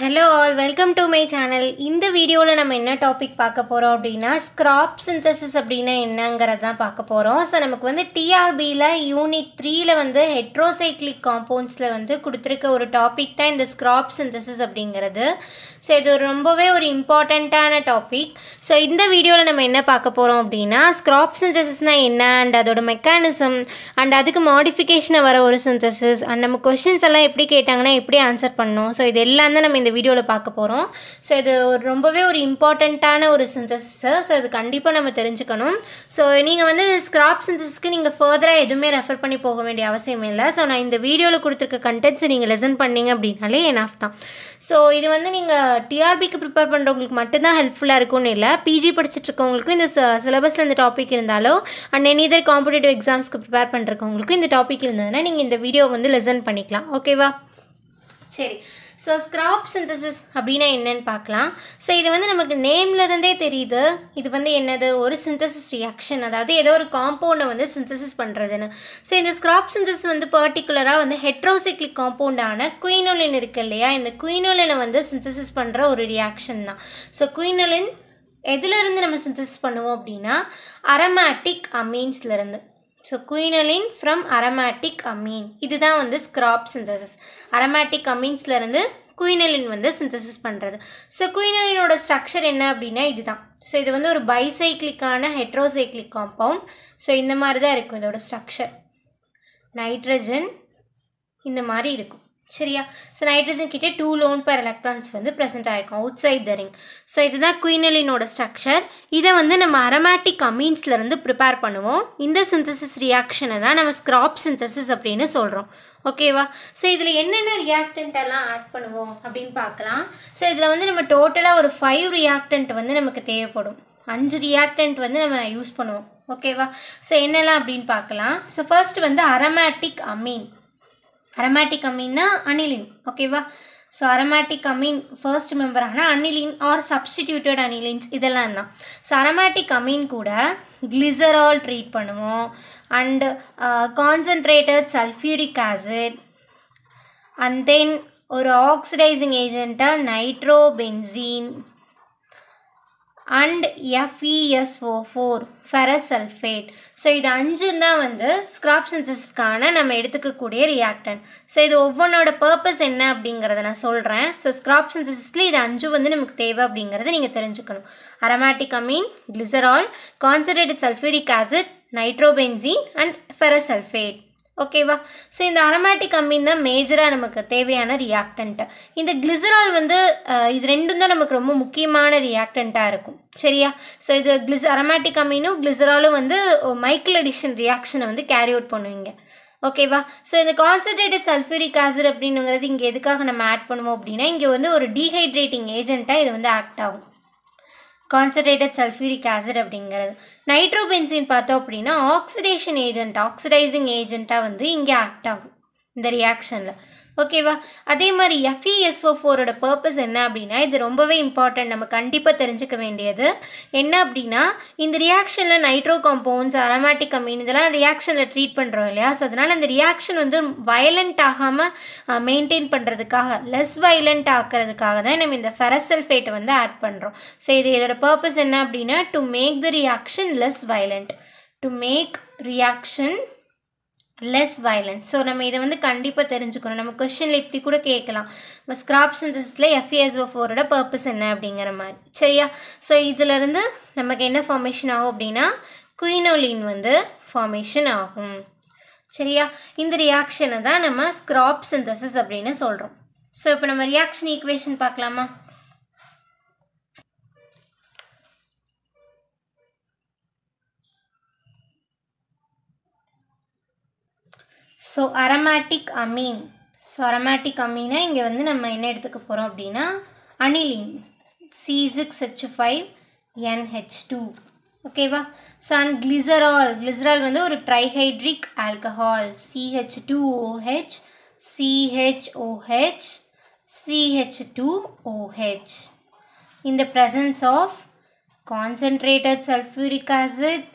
Hello all welcome to my channel இந்த வீடியோவில் நம்ம என்ன டாபிக் பார்க்க போகிறோம் அப்படின்னா ஸ்க்ராப் சிந்தசிஸ் அப்படின்னா என்னங்கிறது தான் பார்க்க போகிறோம் ஸோ நமக்கு வந்து டிஆர்பியில் யூனிட் த்ரீயில் வந்து ஹெட்ரோசைக்ளிக் காம்பவுண்ட்ஸில் வந்து கொடுத்துருக்க ஒரு டாபிக் தான் இந்த ஸ்க்ராப் சிந்தசிஸ் அப்படிங்கிறது ஸோ இது ஒரு ரொம்பவே ஒரு இம்பார்ட்டண்ட்டான டாபிக் ஸோ இந்த வீடியோவில் நம்ம என்ன பார்க்க போகிறோம் அப்படின்னா ஸ்க்ராப் சிந்தசிஸ்னால் என்ன அண்ட் அதோட மெக்கானிசம் அண்ட் அதுக்கு மாடிஃபிகேஷனை வர ஒரு சிந்தசிஸ் அண்ட் நம்ம கொஷின்ஸ் எல்லாம் எப்படி கேட்டாங்கன்னா எப்படி ஆன்சர் பண்ணணும் ஸோ இது எல்லாம் தான் நம்ம இந்த வீடியோவில் பார்க்க போகிறோம் ஸோ இது ஒரு ரொம்பவே ஒரு இம்பார்ட்டண்ட்டான ஒரு சிந்தசிஸு ஸோ இது கண்டிப்பாக நம்ம தெரிஞ்சுக்கணும் ஸோ நீங்கள் வந்து ஸ்கிராப் சிந்தசிஸ்க்கு நீங்கள் ஃபர்தராக எதுவுமே ரெஃபர் பண்ணி போக வேண்டிய அவசியம் இல்லை ஸோ நான் இந்த வீடியோவில் கொடுத்துருக்க கண்டென்ட்ஸ் நீங்கள் லெசன் பண்ணீங்க அப்படின்னாலே என் ஆஃப் தான் ஸோ இது வந்து நீங்கள் டிஆர்பிக்கு ப்ரிப்பேர் பண்ணுறவங்களுக்கு மட்டும்தான் ஹெல்ப்ஃபுல்லாக இருக்கும்னு இல்லை பிஜி படிச்சுட்டு இருக்கவங்களுக்கும் இந்த சிலபஸில் இந்த டாபிக் இருந்தாலோ அண்ட் எனி இதர் காம்படிட்டிவ் எக்ஸாம்ஸ்க்கு ப்ரிப்பேர் பண்ணுறவங்களுக்கும் இந்த டாபிக் இருந்ததுன்னா நீங்கள் இந்த வீடியோ வந்து லெசன் பண்ணிக்கலாம் ஓகேவா சரி ஸோ ஸ்கிராப் சிந்தசிஸ் அப்படின்னா என்னன்னு பார்க்கலாம் ஸோ இது வந்து நமக்கு நேம்லேருந்தே தெரியுது இது வந்து என்னது ஒரு சிந்தசிஸ் ரியாக்ஷன் அதாவது ஏதோ ஒரு காம்பவுண்டை வந்து சிந்தசிஸ் பண்ணுறதுன்னு ஸோ இந்த ஸ்கிராப் சிந்தசிஸ் வந்து பர்டிகுலராக வந்து ஹெட்ரோசைக்ளிக் காம்பவுண்டான குயினோலின் இருக்குது இல்லையா இந்த குயினோலினை வந்து சிந்தசிஸ் பண்ணுற ஒரு ரியாக்ஷன் தான் ஸோ குயினோலின் எதுலேருந்து நம்ம சிந்தசிஸ் பண்ணுவோம் அப்படின்னா அரமேட்டிக் அமீன்ஸ்லேருந்து so quinoline from aromatic amine இதுதான் வந்து ஸ்க்ராப் சிந்தசிஸ் அரமேட்டிக் அமீன்ஸ்லேருந்து குயினலின் வந்து சிந்தசிஸ் பண்ணுறது ஸோ குயினலினோட ஸ்ட்ரக்சர் என்ன அப்படின்னா இதுதான் ஸோ இது வந்து ஒரு பைசைக்ளிக்கான ஹெட்ரோசைக்ளிக் காம்பவுண்ட் ஸோ இந்த மாதிரி தான் இருக்கும் இதோட ஸ்ட்ரக்சர் நைட்ரஜன் இந்த மாதிரி இருக்கும் சரியா ஸோ நைட்ரஜன் கிட்டே டூ லோன் பர் எலக்ட்ரான்ஸ் வந்து ப்ரெசென்ட் ஆகிருக்கும் outside the ring so இதுதான் குயினலினோட ஸ்ட்ரக்சர் இதை வந்து நம்ம அரமேட்டிக் அமீன்ஸ்லேருந்து ப்ரிப்பேர் பண்ணுவோம் இந்த சிந்தசிஸ் ரியாக்ஷனை தான் நம்ம ஸ்க்ராப் சிந்தசிஸ் அப்படின்னு சொல்கிறோம் ஓகேவா ஸோ இதில் என்னென்ன ரியாக்டன்ட் எல்லாம் ஆட் பண்ணுவோம் அப்படின்னு பார்க்கலாம் ஸோ இதில் வந்து நம்ம டோட்டலாக ஒரு ஃபைவ் ரியாக்டன்ட் வந்து நமக்கு தேவைப்படும் அஞ்சு ரியாக்டன்ட் வந்து நம்ம யூஸ் பண்ணுவோம் ஓகேவா ஸோ என்னெல்லாம் அப்படின்னு பார்க்கலாம் ஸோ ஃபர்ஸ்ட் வந்து அரமேட்டிக் அமீன் அரோமேட்டிக் அமீன்னா அனிலின் ஓகேவா ஸோ அரமேட்டிக் அமீன் ஃபர்ஸ்ட் மெம்பரான அனிலின் ஆர் சப்ஸ்டிடியூட்டட் அனிலின்ஸ் இதெல்லாம் தான் ஸோ அரோமேட்டிக் அமீன் கூட கிளிசரால் ட்ரீட் பண்ணுவோம் and concentrated sulphuric acid and then ஒரு ஆக்சிடைசிங் ஏஜெண்ட்டாக nitrobenzene and FESO4 four ferrous sulphate so இது அஞ்சுன்னு தான் வந்து ஸ்க்ராப் சின்சஸ்க்கான நம்ம எடுத்துக்கக்கூடிய ரியாக்டன் ஸோ இது ஒவ்வனோடு பர்பஸ் என்ன அப்படிங்கிறத நான் சொல்கிறேன் ஸோ ஸ்க்ராப் சின்சஸில் இது அஞ்சு வந்து நமக்கு தேவை அப்படிங்கிறத நீங்கள் தெரிஞ்சுக்கணும் aromatic amine, glycerol, concentrated sulfuric acid nitrobenzene and ferrous sulphate ஓகேவா ஸோ இந்த அரமேட்டிக் அமீன் தான் மேஜராக நமக்கு தேவையான ரியாக்டண்ட்டு இந்த கிளிசரால் வந்து இது ரெண்டும் தான் நமக்கு ரொம்ப முக்கியமான ரியாக்டண்ட்டாக இருக்கும் சரியா ஸோ இது கிளிஸ் அரமேட்டிக் அமீனும் கிளிசராலும் வந்து மைக்கிள் அடிஷன் ரியாக்ஷனை வந்து கேரி அவுட் பண்ணுவீங்க ஓகேவா ஸோ இந்த கான்சன்ட்ரேட்டட் சல்ஃபியூரிக் ஆசிட் அப்படின்னுங்கிறது இங்கே எதுக்காக நம்ம ஆட் பண்ணுவோம் அப்படின்னா இங்கே வந்து ஒரு டீஹைட்ரேட்டிங் ஏஜென்ட்டாக இது வந்து ஆக்ட் ஆகும் கான்சன்ட்ரேட்டட் சல்ஃபியூரிக் ஆசிட் அப்படிங்கிறது நைட்ரோபென்சின் பார்த்தோம் அப்படின்னா ஆக்சிடேஷன் ஏஜென்ட் ஆக்சிடைசிங் ஏஜென்ட்டாக வந்து இங்கே ஆக்ட் ஆகும் இந்த ரியாக்ஷனில் ஓகேவா அதே மாதிரி எஃப்இஎஸ்ஓ ஃபோரோட பர்பஸ் என்ன அப்படின்னா இது ரொம்பவே இம்பார்ட்டன்ட் நம்ம கண்டிப்பாக தெரிஞ்சுக்க வேண்டியது என்ன அப்படின்னா இந்த ரியாக்ஷனில் நைட்ரோ காம்பவுண்ட்ஸ் அரோமேட்டிக் அமீன் இதெல்லாம் ரியாக்ஷனில் ட்ரீட் பண்ணுறோம் இல்லையா ஸோ அதனால் அந்த ரியாக்ஷன் வந்து வயலண்ட் ஆகாமல் மெயின்டைன் பண்ணுறதுக்காக லெஸ் வயலண்ட் ஆக்கிறதுக்காக தான் நம்ம இந்த ஃபெரசல்ஃபேட்டை வந்து ஆட் பண்ணுறோம் ஸோ இது இதோட பர்பஸ் என்ன அப்படின்னா to make the reaction less violent to make reaction less violence so நம்ம இதை வந்து கண்டிப்பாக தெரிஞ்சுக்கணும் நம்ம கொஷனில் இப்படி கூட கேட்கலாம் நம்ம ஸ்கிராப் சிந்தசிஸில் எஃப்இஎஸ்ஓ ஃபோரோட பர்பஸ் என்ன அப்படிங்கிற மாதிரி சரியா ஸோ இதிலிருந்து நமக்கு என்ன ஃபார்மேஷன் ஆகும் அப்படின்னா குயினோலின் வந்து ஃபார்மேஷன் ஆகும் சரியா இந்த ரியாக்ஷனை தான் நம்ம ஸ்கிராப் சிந்தசிஸ் அப்படின்னு சொல்கிறோம் ஸோ இப்போ நம்ம ரியாக்ஷன் ஈக்குவேஷன் பார்க்கலாமா so aromatic amine so aromatic அமீனை இங்கே வந்து நம்ம என்ன எடுத்துக்க போகிறோம் அப்படின்னா aniline C six H five NH two ஓகேவா ஸோ அண்ட் கிளிசரால் கிளிசரால் வந்து ஒரு trihydric alcohol C H two O H C H O H C H two O H இந்த the presence of concentrated sulphuric acid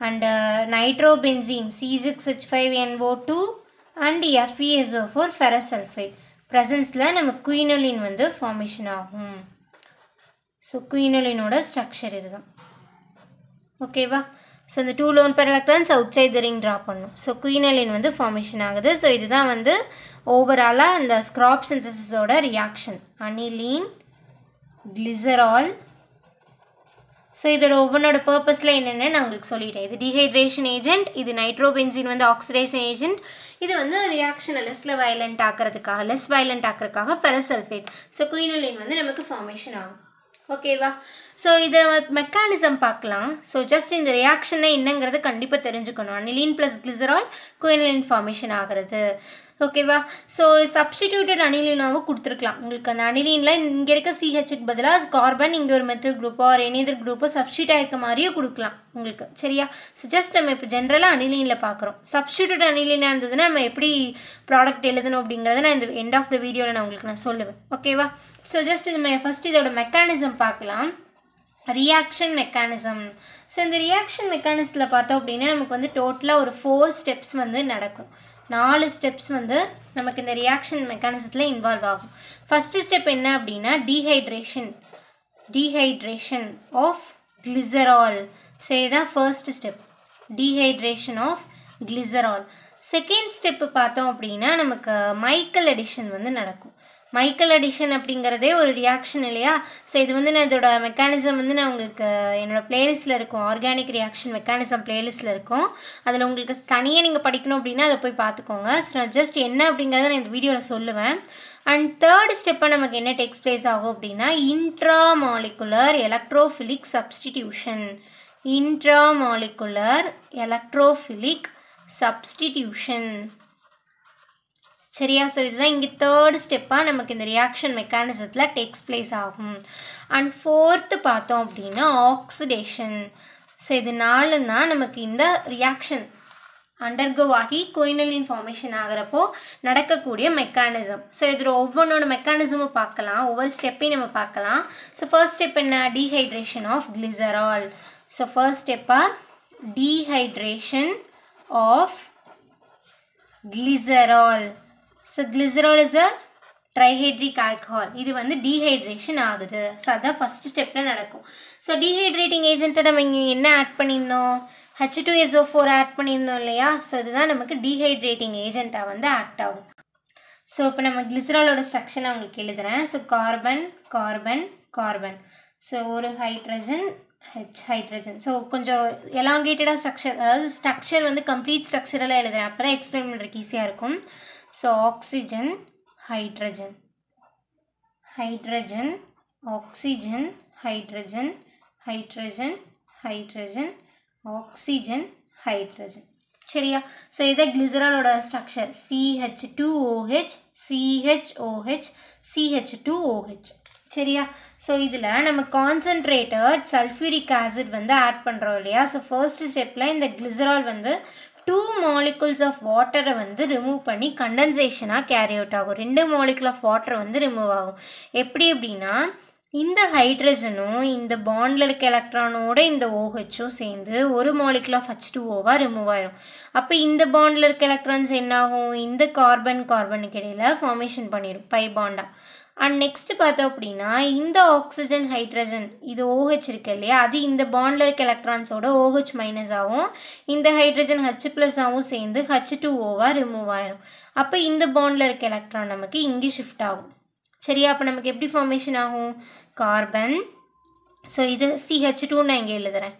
and uh, nitrobenzene C6H5NO2 and FeSO4 ferrous sulfate presence-ல நமக்கு quinoline வந்து formation ஆகும் so குயினலினோட structure இதுதான் ஓகேவா so இந்த two lone pair electrons outside the ring draw பண்ணும் so quinoline வந்து ஃபார்மேஷன் ஆகுது ஸோ இதுதான் வந்து ஓவராலாக இந்த ஸ்க்ராப் சிந்தசிஸோட ரியாக்ஷன் அனிலீன் கிளிசரால் ஸோ இதோட ஒவ்வொன்றோட பர்பஸில் என்னென்னு நான் உங்களுக்கு சொல்லிட்டேன் இது டிஹைட்ரேஷன் ஏஜென்ட் இது நைட்ரோபென்சின் வந்து ஆக்சிடேஷன் ஏஜென்ட் இது வந்து ரியாக்ஷனை லெஸ்ஸில் வயலண்ட் ஆக்கிறதுக்காக லெஸ் வயலண்ட் ஆக்கிறதுக்காக ஃபெரசல்ஃபேட் ஸோ குயினோலின் வந்து நமக்கு ஃபார்மேஷன் ஆகும் ஓகேவா ஸோ இதை மெக்கானிசம் பார்க்கலாம் ஸோ ஜஸ்ட் இந்த ரியாக்ஷனை என்னங்கிறது கண்டிப்பாக தெரிஞ்சுக்கணும் aniline plus glycerol quinoline formation ஆகிறது ஓகேவா ஸோ சப்ஸ்டிடியூட்டட் அனிலினாவும் கொடுத்துருக்கலாம் உங்களுக்கு அந்த அனிலினில் இங்கே இருக்க சிஹெச்சுக்கு பதிலாக கார்பன் இங்கே ஒரு மெத்தில் குரூப்போ ஒரு இணைதர் குரூப்போ சப்ஸ்டியூட் ஆகிருக்க மாதிரியும் கொடுக்கலாம் உங்களுக்கு சரியா ஸோ ஜஸ்ட் நம்ம இப்போ ஜென்ரலாக அனிலினில் பார்க்குறோம் சப்ஸ்டியூட்டட் அனிலினாக இருந்ததுன்னா நம்ம எப்படி ப்ராடக்ட் எழுதணும் அப்படிங்கிறத நான் இந்த எண்ட் ஆஃப் த வீடியோவில் நான் உங்களுக்கு நான் சொல்லுவேன் ஓகேவா ஸோ ஜஸ்ட் இது ஃபஸ்ட் இதோட மெக்கானிசம் பார்க்கலாம் ரியாக்ஷன் மெக்கானிசம் ஸோ இந்த ரியாக்ஷன் மெக்கானிசத்தில் பார்த்தோம் அப்படின்னா நமக்கு வந்து டோட்டலாக ஒரு ஃபோர் ஸ்டெப்ஸ் வந்து நடக்கும் நாலு ஸ்டெப்ஸ் வந்து நமக்கு இந்த ரியாக்ஷன் மெக்கானிசத்தில் இன்வால்வ் ஆகும் ஃபஸ்ட்டு ஸ்டெப் என்ன அப்படின்னா dehydration dehydration of glycerol so இதுதான் first step dehydration of glycerol second step பார்த்தோம் அப்படின்னா நமக்கு மைக்கல் எடிஷன் வந்து நடக்கும் மைக்கேல் அடிஷன் அப்படிங்கிறதே ஒரு ரியாக்ஷன் இல்லையா ஸோ இது வந்து நான் இதோட மெக்கானிசம் வந்து நான் உங்களுக்கு என்னோடய பிளேலிஸ்ட்டில் இருக்கும் ஆர்கானிக் ரியாக்ஷன் மெக்கானிசம் பிளேலிஸ்ட்டில் இருக்கும் அதில் உங்களுக்கு தனியாக நீங்கள் படிக்கணும் அப்படின்னா அதை போய் பார்த்துக்கோங்க ஸோ நான் ஜஸ்ட் என்ன அப்படிங்கிறத நான் இந்த வீடியோவில் சொல்லுவேன் அண்ட் தேர்ட் ஸ்டெப்பை நமக்கு என்ன டெக்ஸ்ட் பிளேஸ் ஆகும் அப்படின்னா intramolecular electrophilic substitution intramolecular electrophilic substitution சரியா ஸோ இதுதான் இங்கே தேர்டு ஸ்டெப்பாக நமக்கு இந்த ரியாக்ஷன் மெக்கானிசத்தில் டேக்ஸ் பிளேஸ் ஆகும் அண்ட் ஃபோர்த்து பார்த்தோம் அப்படின்னா ஆக்சிடேஷன் ஸோ இது நாலுன்னா நமக்கு இந்த ரியாக்ஷன் அண்டர்கோ ஆகி குயினலின் ஃபார்மேஷன் ஆகிறப்போ நடக்கக்கூடிய மெக்கானிசம் ஸோ இதில் ஒவ்வொன்றோட மெக்கானிசமும் பார்க்கலாம் ஒவ்வொரு ஸ்டெப்பையும் நம்ம பார்க்கலாம் ஸோ ஃபர்ஸ்ட் ஸ்டெப் என்ன dehydration of glycerol so first ஸ்டெப்பாக dehydration of glycerol so glycerol is a trihydric alcohol இது வந்து டீஹைட்ரேஷன் ஆகுது ஸோ அதுதான் ஃபஸ்ட் ஸ்டெப்பில் நடக்கும் ஸோ டீஹைட்ரேட்டிங் ஏஜென்ட்டை நம்ம இங்கே என்ன ஆட் பண்ணியிருந்தோம் H two SO four add பண்ணியிருந்தோம் இல்லையா ஸோ இதுதான் நமக்கு டீஹைட்ரேட்டிங் ஏஜென்ட்டாக வந்து ஆக்ட் ஆகும் ஸோ இப்போ நம்ம கிளிசராலோட ஸ்ட்ரக்சர் நான் உங்களுக்கு எழுதுகிறேன் so carbon carbon carbon so ஒரு ஹைட்ரஜன் ஹெச் ஹைட்ரஜன் ஸோ கொஞ்சம் எலாங்கேட்டடாக ஸ்ட்ரக்சர் அதாவது ஸ்ட்ரக்சர் வந்து கம்ப்ளீட் ஸ்ட்ரக்சரெல்லாம் எழுதுகிறேன் அப்போ தான் எக்ஸ்பிளைன் பண்ணுறதுக்கு ஈஸியாக இருக்கும் so oxygen hydrogen hydrogen oxygen hydrogen hydrogen hydrogen oxygen hydrogen சரியா ஸோ இதை கிளிசராலோட structure C H two O H C H O H C H two O H சரியா ஸோ இதில் நம்ம கான்சன்ட்ரேட்டட் சல்ஃபியூரிக் ஆசிட் வந்து ஆட் பண்ணுறோம் இல்லையா ஸோ ஃபர்ஸ்ட் ஸ்டெப்பில் இந்த கிளிசரால் வந்து டூ மாலிகுல்ஸ் ஆஃப் வாட்டரை வந்து ரிமூவ் பண்ணி கண்டன்சேஷனாக கேரி அவுட் ஆகும் ரெண்டு மாலிகுல் ஆஃப் வாட்டர் வந்து ரிமூவ் ஆகும் எப்படி அப்படின்னா இந்த ஹைட்ரஜனும் இந்த பாண்டில் இருக்க எலக்ட்ரானோட இந்த ஓஹெச்சும் சேர்ந்து ஒரு மாலிகுல் ஆஃப் ஹச் டூ ஓவாக ரிமூவ் ஆயிடும் அப்போ இந்த பாண்டில் இருக்க எலக்ட்ரான்ஸ் என்னாகும் இந்த கார்பன் கார்பனுக்கு இடையில் ஃபார்மேஷன் பண்ணிடும் பை பாண்டாக அண்ட் நெக்ஸ்ட் பார்த்தோம் அப்படின்னா இந்த ஆக்சிஜன் ஹைட்ரஜன் இது ஓஹெச் இருக்கு இல்லையா அது இந்த பாண்டில் இருக்க எலக்ட்ரான்ஸோட ஓஹெச் மைனஸ் ஆகும் இந்த ஹைட்ரஜன் ஹச் ப்ளஸ் ஆகும் சேர்ந்து ஹச் டூ ஓவாக ரிமூவ் ஆயிரும் அப்போ இந்த பாண்டில் இருக்க எலக்ட்ரான் நமக்கு இங்கே ஷிஃப்ட் ஆகும் சரியா அப்போ நமக்கு எப்படி ஃபார்மேஷன் ஆகும் கார்பன் ஸோ இது சிஹெச் டூ நான் இங்கே எழுதுகிறேன்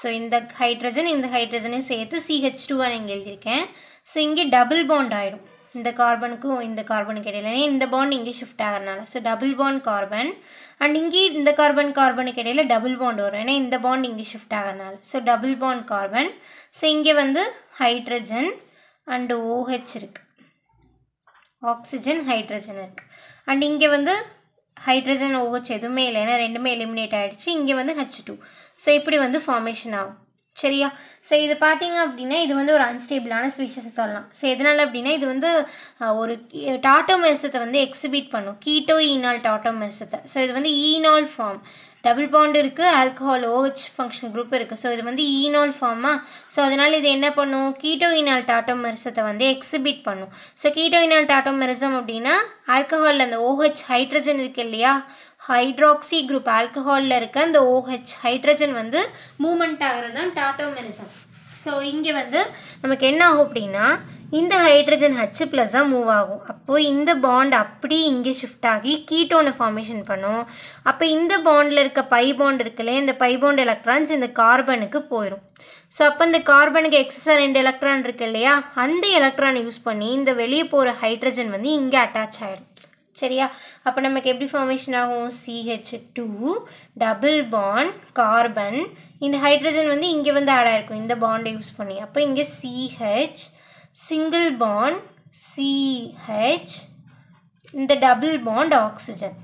ஸோ இந்த ஹைட்ரஜன் இந்த ஹைட்ரஜனையும் சேர்த்து சிஹெச் டூவாக நான் இங்கே எழுதியிருக்கேன் ஸோ இங்கே டபுள் பாண்ட் ஆகிடும் இந்த கார்பனுக்கும் இந்த கார்பனுக்கு இடையில இந்த பாண்ட் இங்கே ஷிஃப்ட் ஆகிறதுனால so double bond carbon and இங்கே இந்த கார்பன் கார்பனுக்கு இடையில டபுள் பாண்ட் வரும் ஏன்னா இந்த பாண்ட் இங்கே ஷிஃப்ட் ஆகிறதுனால so double bond carbon so இங்கே வந்து ஹைட்ரஜன் அண்டு ஓஹெச் இருக்குது ஆக்சிஜன் ஹைட்ரஜன் இருக்குது அண்ட் இங்கே வந்து ஹைட்ரஜன் ஓஹெச் எதுவுமே இல்லை ஏன்னா ரெண்டுமே எலிமினேட் ஆகிடுச்சு இங்கே வந்து ஹெச் டூ ஸோ இப்படி வந்து ஃபார்மேஷன் ஆகும் சரியா ஸோ இது பார்த்தீங்க அப்படின்னா இது வந்து ஒரு அன்ஸ்டேபிளான ஸ்பீஷஸ் சொல்லலாம் ஸோ எதனால் அப்படின்னா இது வந்து ஒரு டாட்டோமெரிசத்தை வந்து எக்ஸிபிட் பண்ணும் கீட்டோ ஈனால் டாட்டோமெரிசத்தை ஸோ இது வந்து ஈனால் ஃபார்ம் டபுள் பாண்ட் இருக்குது ஆல்கஹால் ஓஹெச் ஃபங்க்ஷன் குரூப் இருக்குது ஸோ இது வந்து ஈனால் ஃபார்மாக ஸோ அதனால் இது என்ன பண்ணும் கீட்டோ ஈனால் டாட்டோமெரிசத்தை வந்து எக்ஸிபிட் பண்ணும் ஸோ கீட்டோ ஈனால் டாட்டோமெரிசம் அப்படின்னா ஆல்கஹாலில் அந்த ஓஹெச் ஹைட்ரஜன் இருக்குது இல்லையா ஹைட்ராக்சி குரூப் ஆல்கஹாலில் இருக்க அந்த ஓஹெச் ஹைட்ரஜன் வந்து மூமெண்ட் ஆகிறது தான் டாட்டோமெரிசம் ஸோ இங்கே வந்து நமக்கு என்ன ஆகும் அப்படின்னா இந்த ஹைட்ரஜன் ஹச் ப்ளஸ் தான் மூவ் ஆகும் அப்போது இந்த பாண்ட் அப்படி இங்கே ஷிஃப்ட் ஆகி கீட்டோனை ஃபார்மேஷன் பண்ணும் அப்போ இந்த பாண்டில் இருக்க பை பாண்ட் இருக்குல்ல இந்த பை பாண்ட் எலக்ட்ரான்ஸ் இந்த கார்பனுக்கு போயிடும் ஸோ அப்போ இந்த கார்பனுக்கு எக்ஸஸாக ரெண்டு எலக்ட்ரான் இருக்கு இல்லையா அந்த எலக்ட்ரானை யூஸ் பண்ணி இந்த வெளியே போகிற ஹைட்ரஜன் வந்து இங்கே அட்டாச் ஆகிடும் சரியா அப்போ நமக்கு எப்படி ஃபார்மேஷன் ஆகும் C H two double bond carbon இந்த ஹைட்ரஜன் வந்து இங்கே வந்து ஆட் ஆகிருக்கும் இந்த பாண்டை யூஸ் பண்ணி அப்போ இங்கே சிஹெச் சிங்கிள் பாண்ட் சிஹெச் இந்த டபுள் பாண்ட் ஆக்சிஜன்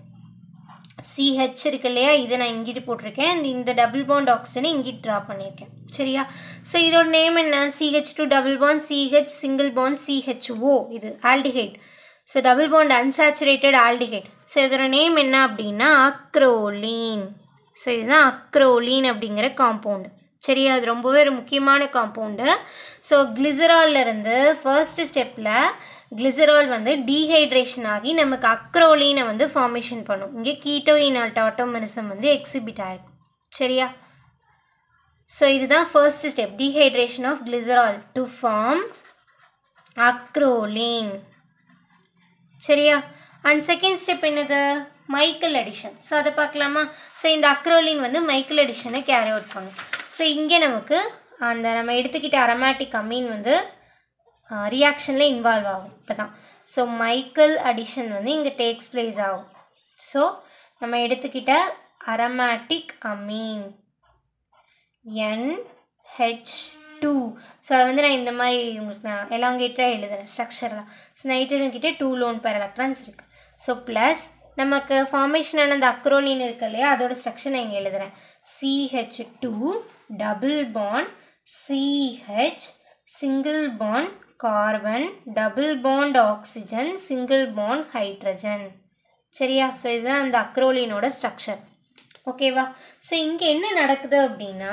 சிஹெச் இருக்கு இல்லையா இதை நான் இங்கிட்டு போட்டிருக்கேன் இந்த டபுள் பாண்ட் ஆக்சிஜனை இங்கிட்டு ட்ரா பண்ணியிருக்கேன் சரியா ஸோ இதோட நேம் என்ன C H two double bond CH single bond C H O இது aldehyde so double bond unsaturated aldehyde so இதோட நேம் என்ன அப்படின்னா அக்ரோலீன் ஸோ இதுதான் அக்ரோலீன் அப்படிங்கிற காம்பவுண்டு சரி அது ரொம்பவே ஒரு முக்கியமான காம்பவுண்டு ஸோ கிளிசரால்லேருந்து ஃபர்ஸ்ட் ஸ்டெப்பில் கிளிசரால் வந்து டீஹைட்ரேஷன் ஆகி நமக்கு அக்ரோலீனை வந்து ஃபார்மேஷன் பண்ணும் இங்கே கீட்டோயினால் டாட்டோமெரிசம் வந்து எக்ஸிபிட் ஆகிருக்கும் சரியா ஸோ இதுதான் first step dehydration of glycerol to form acrolein சரியா அண்ட் செகண்ட் ஸ்டெப் என்னது மைக்கேல் அடிஷன் ஸோ அதை பார்க்கலாமா ஸோ இந்த அக்ரோலின் வந்து மைக்கேல் அடிஷனை கேரி அவுட் பண்ணும் ஸோ இங்கே நமக்கு அந்த நம்ம எடுத்துக்கிட்ட அரமேட்டிக் அமீன் வந்து ரியாக்ஷனில் இன்வால்வ் ஆகும் இப்போ தான் ஸோ மைக்கேல் அடிஷன் வந்து இங்கே டேக்ஸ் பிளேஸ் ஆகும் ஸோ நம்ம எடுத்துக்கிட்ட aromatic amine N H two so அதை வந்து நான் இந்த மாதிரி உங்களுக்கு நான் எலாங்கேட்டராக எழுதுகிறேன் ஸ்ட்ரக்சரெலாம் ஸோ நைட்ரஜன் கிட்டே டூ லோன் பேர் எலக்ட்ரான்ஸ் இருக்குது ஸோ ப்ளஸ் நமக்கு ஃபார்மேஷனான அந்த அக்ரோலின் இருக்கு இல்லையா அதோட ஸ்ட்ரக்சர் நான் இங்கே எழுதுகிறேன் C H two double bond CH single bond carbon double bond oxygen single bond hydrogen சரியா ஸோ இதுதான் அந்த அக்ரோலினோட ஸ்ட்ரக்சர் ஓகேவா ஸோ இங்கே என்ன நடக்குது அப்படின்னா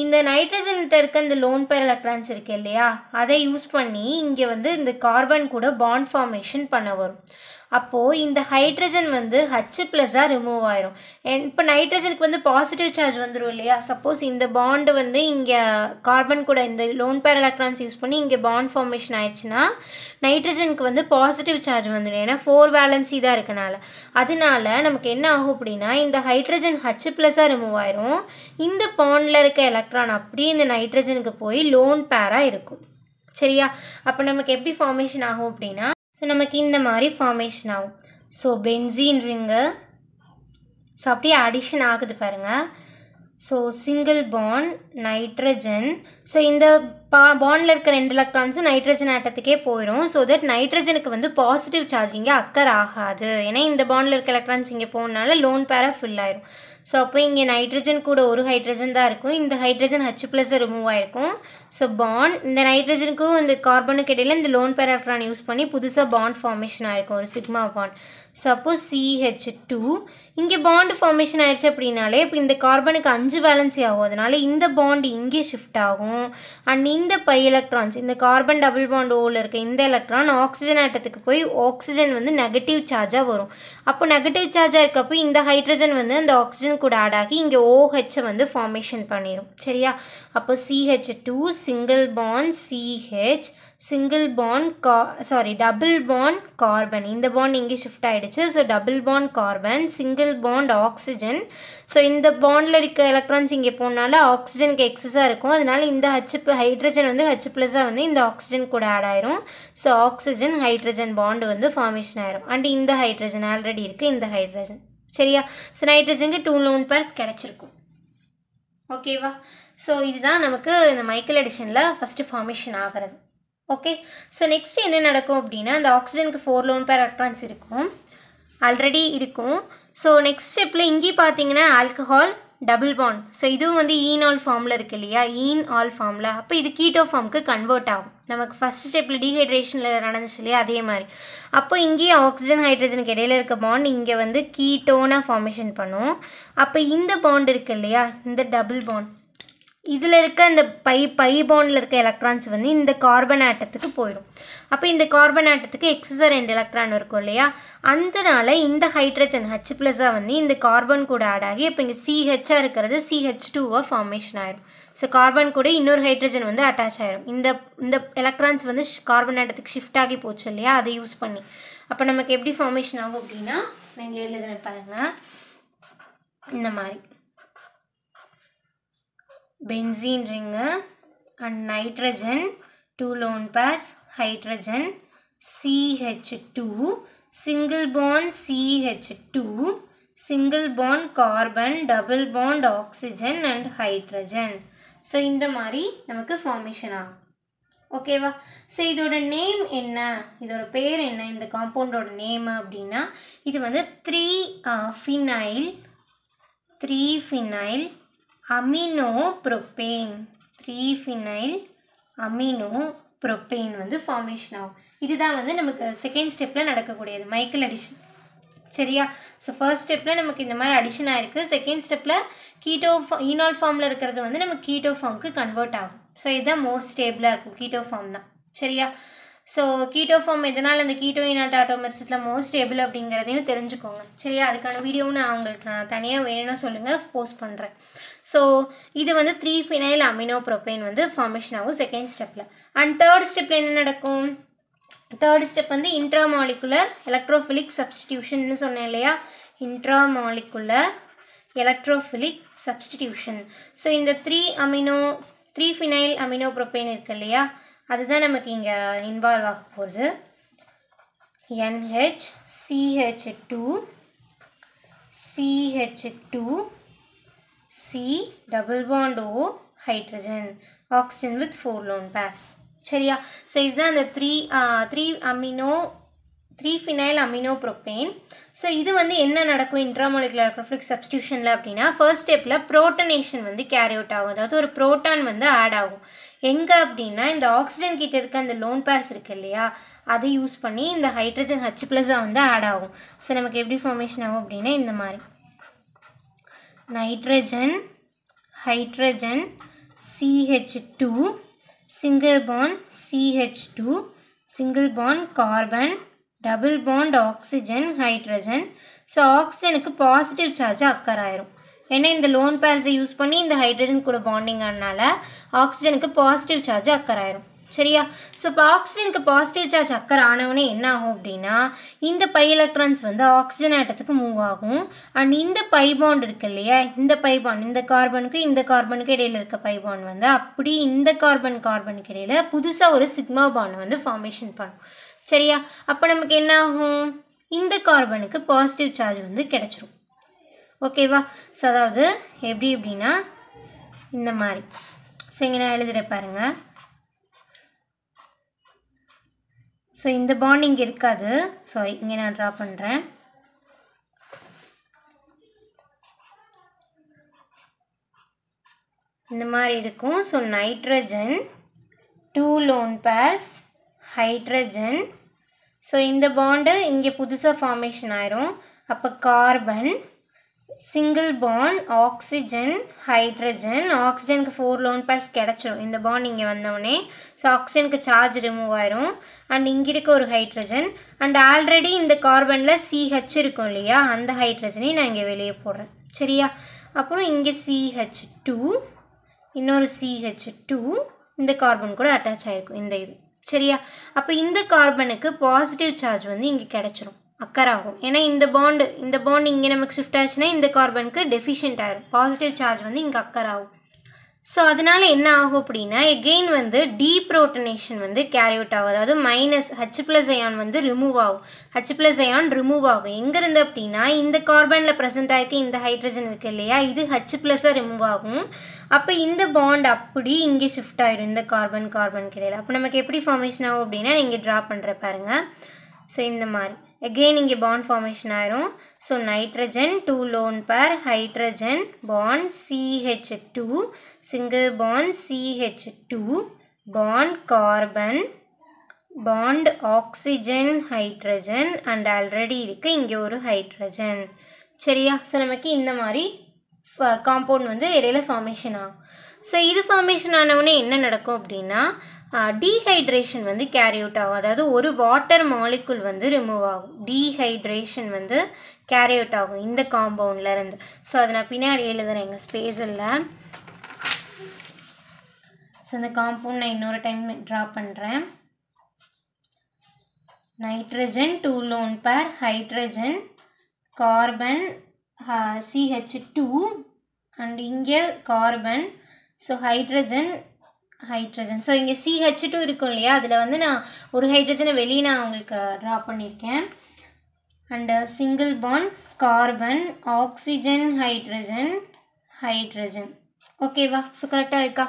இந்த நைட்ரஜன்கிட்ட இருக்க இந்த லோன் பேர் எலக்ட்ரான்ஸ் இருக்கு இல்லையா அதை யூஸ் பண்ணி இங்கே வந்து இந்த கார்பன் கூட பாண்ட் ஃபார்மேஷன் பண்ண வரும் அப்போது இந்த ஹைட்ரஜன் வந்து ஹச்சு ப்ளஸ்ஸாக ரிமூவ் ஆயிரும் இப்போ நைட்ரஜனுக்கு வந்து பாசிட்டிவ் சார்ஜ் வந்துடும் இல்லையா சப்போஸ் இந்த பாண்டு வந்து இங்கே கார்பன் கூட இந்த லோன் பேர் எலக்ட்ரான்ஸ் யூஸ் பண்ணி இங்கே பாண்ட் ஃபார்மேஷன் ஆயிடுச்சுன்னா நைட்ரஜனுக்கு வந்து பாசிட்டிவ் சார்ஜ் வந்துடும் ஏன்னா ஃபோர் வேலன்சி தான் இருக்கனால அதனால நமக்கு என்ன ஆகும் அப்படின்னா இந்த ஹைட்ரஜன் ஹச் ப்ளஸ்ஸாக ரிமூவ் ஆயிரும் இந்த பாண்டில் இருக்க எலக்ட்ரான் அப்படியே இந்த நைட்ரஜனுக்கு போய் லோன் பேராக இருக்கும் சரியா அப்போ நமக்கு எப்படி ஃபார்மேஷன் ஆகும் அப்படின்னா ஸோ நமக்கு இந்த மாதிரி ஃபார்மேஷன் ஆகும் ஸோ பென்சீன் ரிங்கு ஸோ அப்படியே அடிஷன் ஆகுது பாருங்கள் so single bond nitrogen so இந்த பா பாண்டில் இருக்கிற ரெண்டு எலக்ட்ரான்ஸும் நைட்ரஜன் ஆட்டத்துக்கே போயிடும் ஸோ தட் நைட்ரஜனுக்கு வந்து பாசிட்டிவ் சார்ஜிங்கே இங்கே அக்கர் ஆகாது ஏன்னா இந்த பாண்டில் இருக்க எலக்ட்ரான்ஸ் இங்கே போகணுனால லோன் பேராக ஃபில் ஆயிரும் ஸோ அப்போ இங்கே நைட்ரஜன் கூட ஒரு ஹைட்ரஜன் தான் இருக்கும் இந்த ஹைட்ரஜன் ஹச் ப்ளஸ் ரிமூவ் ஆகிருக்கும் ஸோ பாண்ட் இந்த நைட்ரஜனுக்கும் இந்த கார்பனுக்கு இடையில் இந்த லோன் பேராக்ட்ரான் யூஸ் பண்ணி புதுசாக பாண்ட் ஃபார்மேஷன் ஆகிருக்கும் ஒரு sigma bond suppose C H two இங்கே பாண்டு ஃபார்மேஷன் ஆயிடுச்சு அப்படின்னாலே இப்போ இந்த கார்பனுக்கு அஞ்சு வேலன்சி ஆகும் அதனால இந்த பாண்டு இங்கே ஷிஃப்ட் ஆகும் அண்ட் இந்த பை எலக்ட்ரான்ஸ் இந்த கார்பன் டபுள் பாண்ட் ஓவில் இருக்க இந்த எலக்ட்ரான் ஆக்சிஜன் ஆட்டத்துக்கு போய் ஆக்சிஜன் வந்து நெகட்டிவ் சார்ஜாக வரும் அப்போ நெகட்டிவ் சார்ஜாக இருக்கப்போ இந்த ஹைட்ரஜன் வந்து அந்த ஆக்சிஜன் கூட ஆட் ஆகி இங்கே ஓஹெச்சை வந்து ஃபார்மேஷன் பண்ணிடும் சரியா அப்போ C H two single bond CH single bond கா சாரி டபுள் பாண்ட் கார்பன் இந்த பாண்ட் இங்கே ஷிஃப்ட் ஆகிடுச்சு so double bond carbon single bond oxygen so இந்த பாண்டில் இருக்க எலக்ட்ரான்ஸ் இங்கே போனால ஆக்சிஜனுக்கு எக்ஸஸாக இருக்கும் அதனால் இந்த ஹச் ஹைட்ரஜன் வந்து ஹச் ப்ளஸ்ஸாக வந்து இந்த ஆக்சிஜன் கூட ஆட் ஆயிரும் ஸோ ஆக்சிஜன் ஹைட்ரஜன் பாண்டு வந்து ஃபார்மேஷன் ஆயிரும் அண்ட் இந்த ஹைட்ரஜன் ஆல்ரெடி இருக்குது இந்த ஹைட்ரஜன் சரியா ஸோ நைட்ரஜனுக்கு டூ லோன் பர்ஸ் கிடச்சிருக்கும் ஓகேவா ஸோ இதுதான் நமக்கு இந்த மைக்கேல் எடிஷனில் ஃபஸ்ட்டு ஃபார்மேஷன் ஆகிறது ஓகே ஸோ நெக்ஸ்ட் என்ன நடக்கும் அப்படின்னா அந்த ஆக்சிஜனுக்கு ஃபோர் லோன் பேர் எலக்ட்ரான்ஸ் இருக்கும் ஆல்ரெடி இருக்கும் ஸோ நெக்ஸ்ட் ஸ்டெப்பில் இங்கேயும் பார்த்தீங்கன்னா ஆல்கஹால் டபுள் பாண்ட் ஸோ இதுவும் வந்து ஈன் ஆல் ஃபார்மில் இருக்குது இல்லையா ஈன் ஆல் ஃபார்மில் அப்போ இது கீட்டோ ஃபார்முக்கு கன்வெர்ட் ஆகும் நமக்கு ஃபஸ்ட் ஸ்டெப்பில் டீஹைட்ரேஷனில் நடந்துச்சு இல்லையா அதே மாதிரி அப்போ இங்கேயும் ஆக்சிஜன் ஹைட்ரஜனுக்கு இடையில இருக்க பாண்ட் இங்கே வந்து கீட்டோனாக ஃபார்மேஷன் பண்ணும் அப்போ இந்த பாண்ட் இருக்குது இல்லையா இந்த டபுள் பாண்ட் இதில் இருக்க இந்த பை பை பவுண்டில் இருக்க எலக்ட்ரான்ஸ் வந்து இந்த கார்பன் ஆட்டத்துக்கு போயிடும் அப்போ இந்த கார்பன் ஆட்டத்துக்கு எக்ஸசர் ரெண்டு எலக்ட்ரான் இருக்கும் இல்லையா அதனால இந்த ஹைட்ரஜன் ஹச் ப்ளஸ்ஸாக வந்து இந்த கார்பன் கூட ஆட் ஆகி இப்போ இங்கே சிஹெச்சாக இருக்கிறது சிஹெச் டூவாக ஃபார்மேஷன் ஆகிடும் ஸோ கார்பன் கூட இன்னொரு ஹைட்ரஜன் வந்து அட்டாச் ஆயிடும் இந்த இந்த எலக்ட்ரான்ஸ் வந்து கார்பன் ஆட்டத்துக்கு ஷிஃப்ட் ஆகி போச்சு இல்லையா அதை யூஸ் பண்ணி அப்போ நமக்கு எப்படி ஃபார்மேஷன் ஆகும் அப்படின்னா நீங்கள் எழுதுகிறேன் பாருங்கள் இந்த மாதிரி benzene ring and nitrogen two lone pairs hydrogen CH two single bond CH two single bond carbon double bond oxygen and hydrogen so இந்த மாதிரி நமக்கு ஃபார்மேஷன் ஆகும் ஓகேவா ஸோ இதோட நேம் என்ன இதோட பேர் என்ன இந்த காம்பவுண்டோட நேம் அப்படின்னா இது வந்து three phenyl three phenyl amino aminopropane three phenyl amino propane வந்து ஃபார்மேஷன் ஆகும் இதுதான் வந்து நமக்கு செகண்ட் ஸ்டெப்பில் நடக்கக்கூடியது மைக்கேல் அடிஷன் சரியா ஸோ ஃபர்ஸ்ட் ஸ்டெப்பில் நமக்கு இந்த மாதிரி அடிஷன் ஆகிருக்கு செகண்ட் ஸ்டெப்பில் கீட்டோ ஈனால் ஃபார்மில் இருக்கிறது வந்து நம்ம கீட்டோ ஃபார்முக்கு கன்வெர்ட் ஆகும் ஸோ இதுதான் மோர் ஸ்டேபிளாக இருக்கும் கீட்டோ ஃபார்ம் தான் சரியா ஸோ கீட்டோஃபார்ம் எதனால் அந்த கீட்டோயினாட் ஆட்டோமெரிசத்தில் மோஸ்ட் ஸ்டேபிள் அப்படிங்கிறதையும் தெரிஞ்சுக்கோங்க சரியா அதுக்கான வீடியோவும் நான் உங்களுக்கு நான் தனியாக வேணும்னு சொல்லுங்கள் போஸ்ட் பண்ணுறேன் ஸோ இது வந்து த்ரீ ஃபினைல் அமினோ ப்ரோப்பைன் வந்து ஃபார்மேஷன் ஆகும் செகண்ட் ஸ்டெப்பில் அண்ட் தேர்ட் ஸ்டெப்பில் என்ன நடக்கும் தேர்ட் ஸ்டெப் வந்து இன்ட்ராமாலிகுலர் எலக்ட்ரோஃபிலிக் சப்ஸ்டிடியூஷன்னு சொன்னேன் இல்லையா இன்ட்ராமாலிகுலர் எலக்ட்ரோஃபிலிக் சப்ஸ்டிடியூஷன் ஸோ இந்த three amino three phenyl amino propane இருக்கு இல்லையா அதுதான் நமக்கு இங்கே இன்வால்வ் ஆக போகுது N H C H two C H two C double bond O hydrogen oxygen with four lone pairs சரியா ஸோ இதுதான் அந்த three three amino three phenyl amino propane so இது வந்து என்ன நடக்கும் இன்ட்ராமோலிகுலர் க்ரொஃபிக் சப்ஸ்டியூஷனில் அப்படின்னா ஃபர்ஸ்ட் ஸ்டெப்பில் ப்ரோட்டனேஷன் வந்து கேரி அவுட் ஆகும் அதாவது ஒரு ப்ரோட்டான் வந்து ஆட் ஆகும் எங்கே அப்படின்னா இந்த ஆக்சிஜன் கிட்ட இருக்க அந்த லோன் பேர்ஸ் இருக்குது இல்லையா அதை யூஸ் பண்ணி இந்த ஹைட்ரஜன் ஹச் ப்ளஸ்ஸாக வந்து ஆட் ஆகும் ஸோ நமக்கு எப்படி ஃபார்மேஷன் ஆகும் அப்படின்னா இந்த மாதிரி nitrogen hydrogen CH two single bond CH two single bond carbon double bond oxygen hydrogen so ஆக்சிஜனுக்கு பாசிட்டிவ் சார்ஜ் அக்கர் ஆயிரும் ஏன்னா இந்த லோன் பேர்ஸை யூஸ் பண்ணி இந்த ஹைட்ரஜன் கூட பாண்டிங் ஆனால ஆக்சிஜனுக்கு பாசிட்டிவ் சார்ஜ் அக்கர் ஆயிரும் சரியா ஸோ இப்போ ஆக்சிஜனுக்கு பாசிட்டிவ் சார்ஜ் அக்கர் ஆனவனே என்ன ஆகும் அப்படின்னா இந்த பை எலக்ட்ரான்ஸ் வந்து ஆக்சிஜன் ஆட்டத்துக்கு மூவ் ஆகும் அண்ட் இந்த பை பாண்ட் இருக்கு இல்லையா இந்த பை பாண்ட் இந்த கார்பனுக்கு இந்த கார்பனுக்கு இடையில இருக்க பை பாண்ட் வந்து அப்படி இந்த கார்பன் கார்பனுக்கு இடையில புதுசாக ஒரு சிக்மா பாண்ட் வந்து ஃபார்மேஷன் பண்ணும் சரியா அப்போ நமக்கு என்ன ஆகும் இந்த கார்பனுக்கு பாசிட்டிவ் சார்ஜ் வந்து கிடச்சிரும் ஓகேவா ஸோ அதாவது எப்படி எப்படின்னா இந்த மாதிரி சரிங்க நான் எழுதுகிறேன் பாருங்கள் ஸோ இந்த பாண்ட் இங்கே இருக்காது சாரி இங்கே நான் ட்ரா பண்ணுறேன் இந்த மாதிரி இருக்கும் so nitrogen two lone pairs hydrogen so இந்த பாண்டு இங்கே புதுசாக ஃபார்மேஷன் ஆயிரும் அப்போ carbon single oxygen oxygen hydrogen ஆக்சிஜனுக்கு ஃபோர் லோன் pairs கிடச்சிரும் இந்த பாண்ட் இங்கே so ஸோ ஆக்சிஜனுக்கு சார்ஜ் ரிமூவ் ஆயிரும் அண்ட் இங்கே இருக்க ஒரு ஹைட்ரஜன் அண்ட் ஆல்ரெடி இந்த கார்பனில் சிஹெச் இருக்கும் இல்லையா அந்த ஹைட்ரஜனையும் நான் இங்கே வெளியே போடுறேன் சரியா அப்புறம் இங்கே சிஹெச் டூ இன்னொரு சிஹெச் டூ இந்த கார்பன் கூட அட்டாச் ஆகிருக்கும் இந்த இது சரியா அப்போ இந்த கார்பனுக்கு பாசிட்டிவ் சார்ஜ் வந்து இங்கே கிடச்சிரும் அக்கர் ஆகும் ஏன்னா இந்த பாண்டு இந்த பாண்டு இங்கே நமக்கு ஷிஃப்ட் ஆச்சுன்னா இந்த கார்பனுக்கு டெஃபிஷியன்ட் ஆகிடும் பாசிட்டிவ் சார்ஜ் வந்து இங்கே அக்கர் ஆகும் ஸோ அதனால் என்ன ஆகும் அப்படின்னா எகெயின் வந்து டீப்ரோட்டனேஷன் வந்து கேரி அவுட் ஆகும் அதாவது மைனஸ் ஹச் பிளஸ் அயான் வந்து ரிமூவ் ஆகும் ஹச் பிளஸ் அயான் ரிமூவ் ஆகும் எங்கேருந்து அப்படின்னா இந்த கார்பனில் ப்ரெசென்ட் ஆகிருக்கு இந்த ஹைட்ரஜன் இருக்குது இல்லையா இது ஹச் ப்ளஸ்ஸாக ரிமூவ் ஆகும் அப்போ இந்த பாண்ட் அப்படி இங்கே ஷிஃப்ட் ஆகிடும் இந்த கார்பன் கார்பன் கிடையாது அப்போ நமக்கு எப்படி ஃபார்மேஷன் ஆகும் அப்படின்னா நீங்கள் ட்ரா பண்ணுற பாருங்கள் ஸோ இந்த மாதிரி again இங்கே பாண்ட் ஃபார்மேஷன் ஆயிரும் so nitrogen two lone pair hydrogen bond CH two single CH2 CH two bond carbon bond oxygen hydrogen and already இருக்குது இங்கே ஒரு ஹைட்ரஜன் சரியா ஸோ நமக்கு இந்த மாதிரி காம்பவுண்ட் uh, வந்து இடையில formation ஆகும் ஸோ இது formation ஆனவுனே என்ன நடக்கும் அப்படின்னா டீஹைட்ரேஷன் வந்து கேரி அவுட் ஆகும் அதாவது ஒரு வாட்டர் மாலிக்குல் வந்து ரிமூவ் ஆகும் டீஹைட்ரேஷன் வந்து கேரி அவுட் ஆகும் இந்த காம்பவுண்ட்லேருந்து ஸோ அதை நான் பின்னாடி எழுதுகிறேன் எங்கள் ஸ்பேஸில் ஸோ இந்த காம்பவுண்ட் நான் இன்னொரு டைம் ட்ரா பண்ணுறேன் nitrogen two lone pair hydrogen carbon CH two and இங்கே carbon so hydrogen hydrogen so இங்கே சிஹெச் டூ இருக்கும் இல்லையா அதில் வந்து நான் ஒரு ஹைட்ரஜனை வெளியே நான் உங்களுக்கு ட்ரா பண்ணியிருக்கேன் and single bond carbon oxygen hydrogen hydrogen ஓகேவா ஸோ கரெக்டாக இருக்கா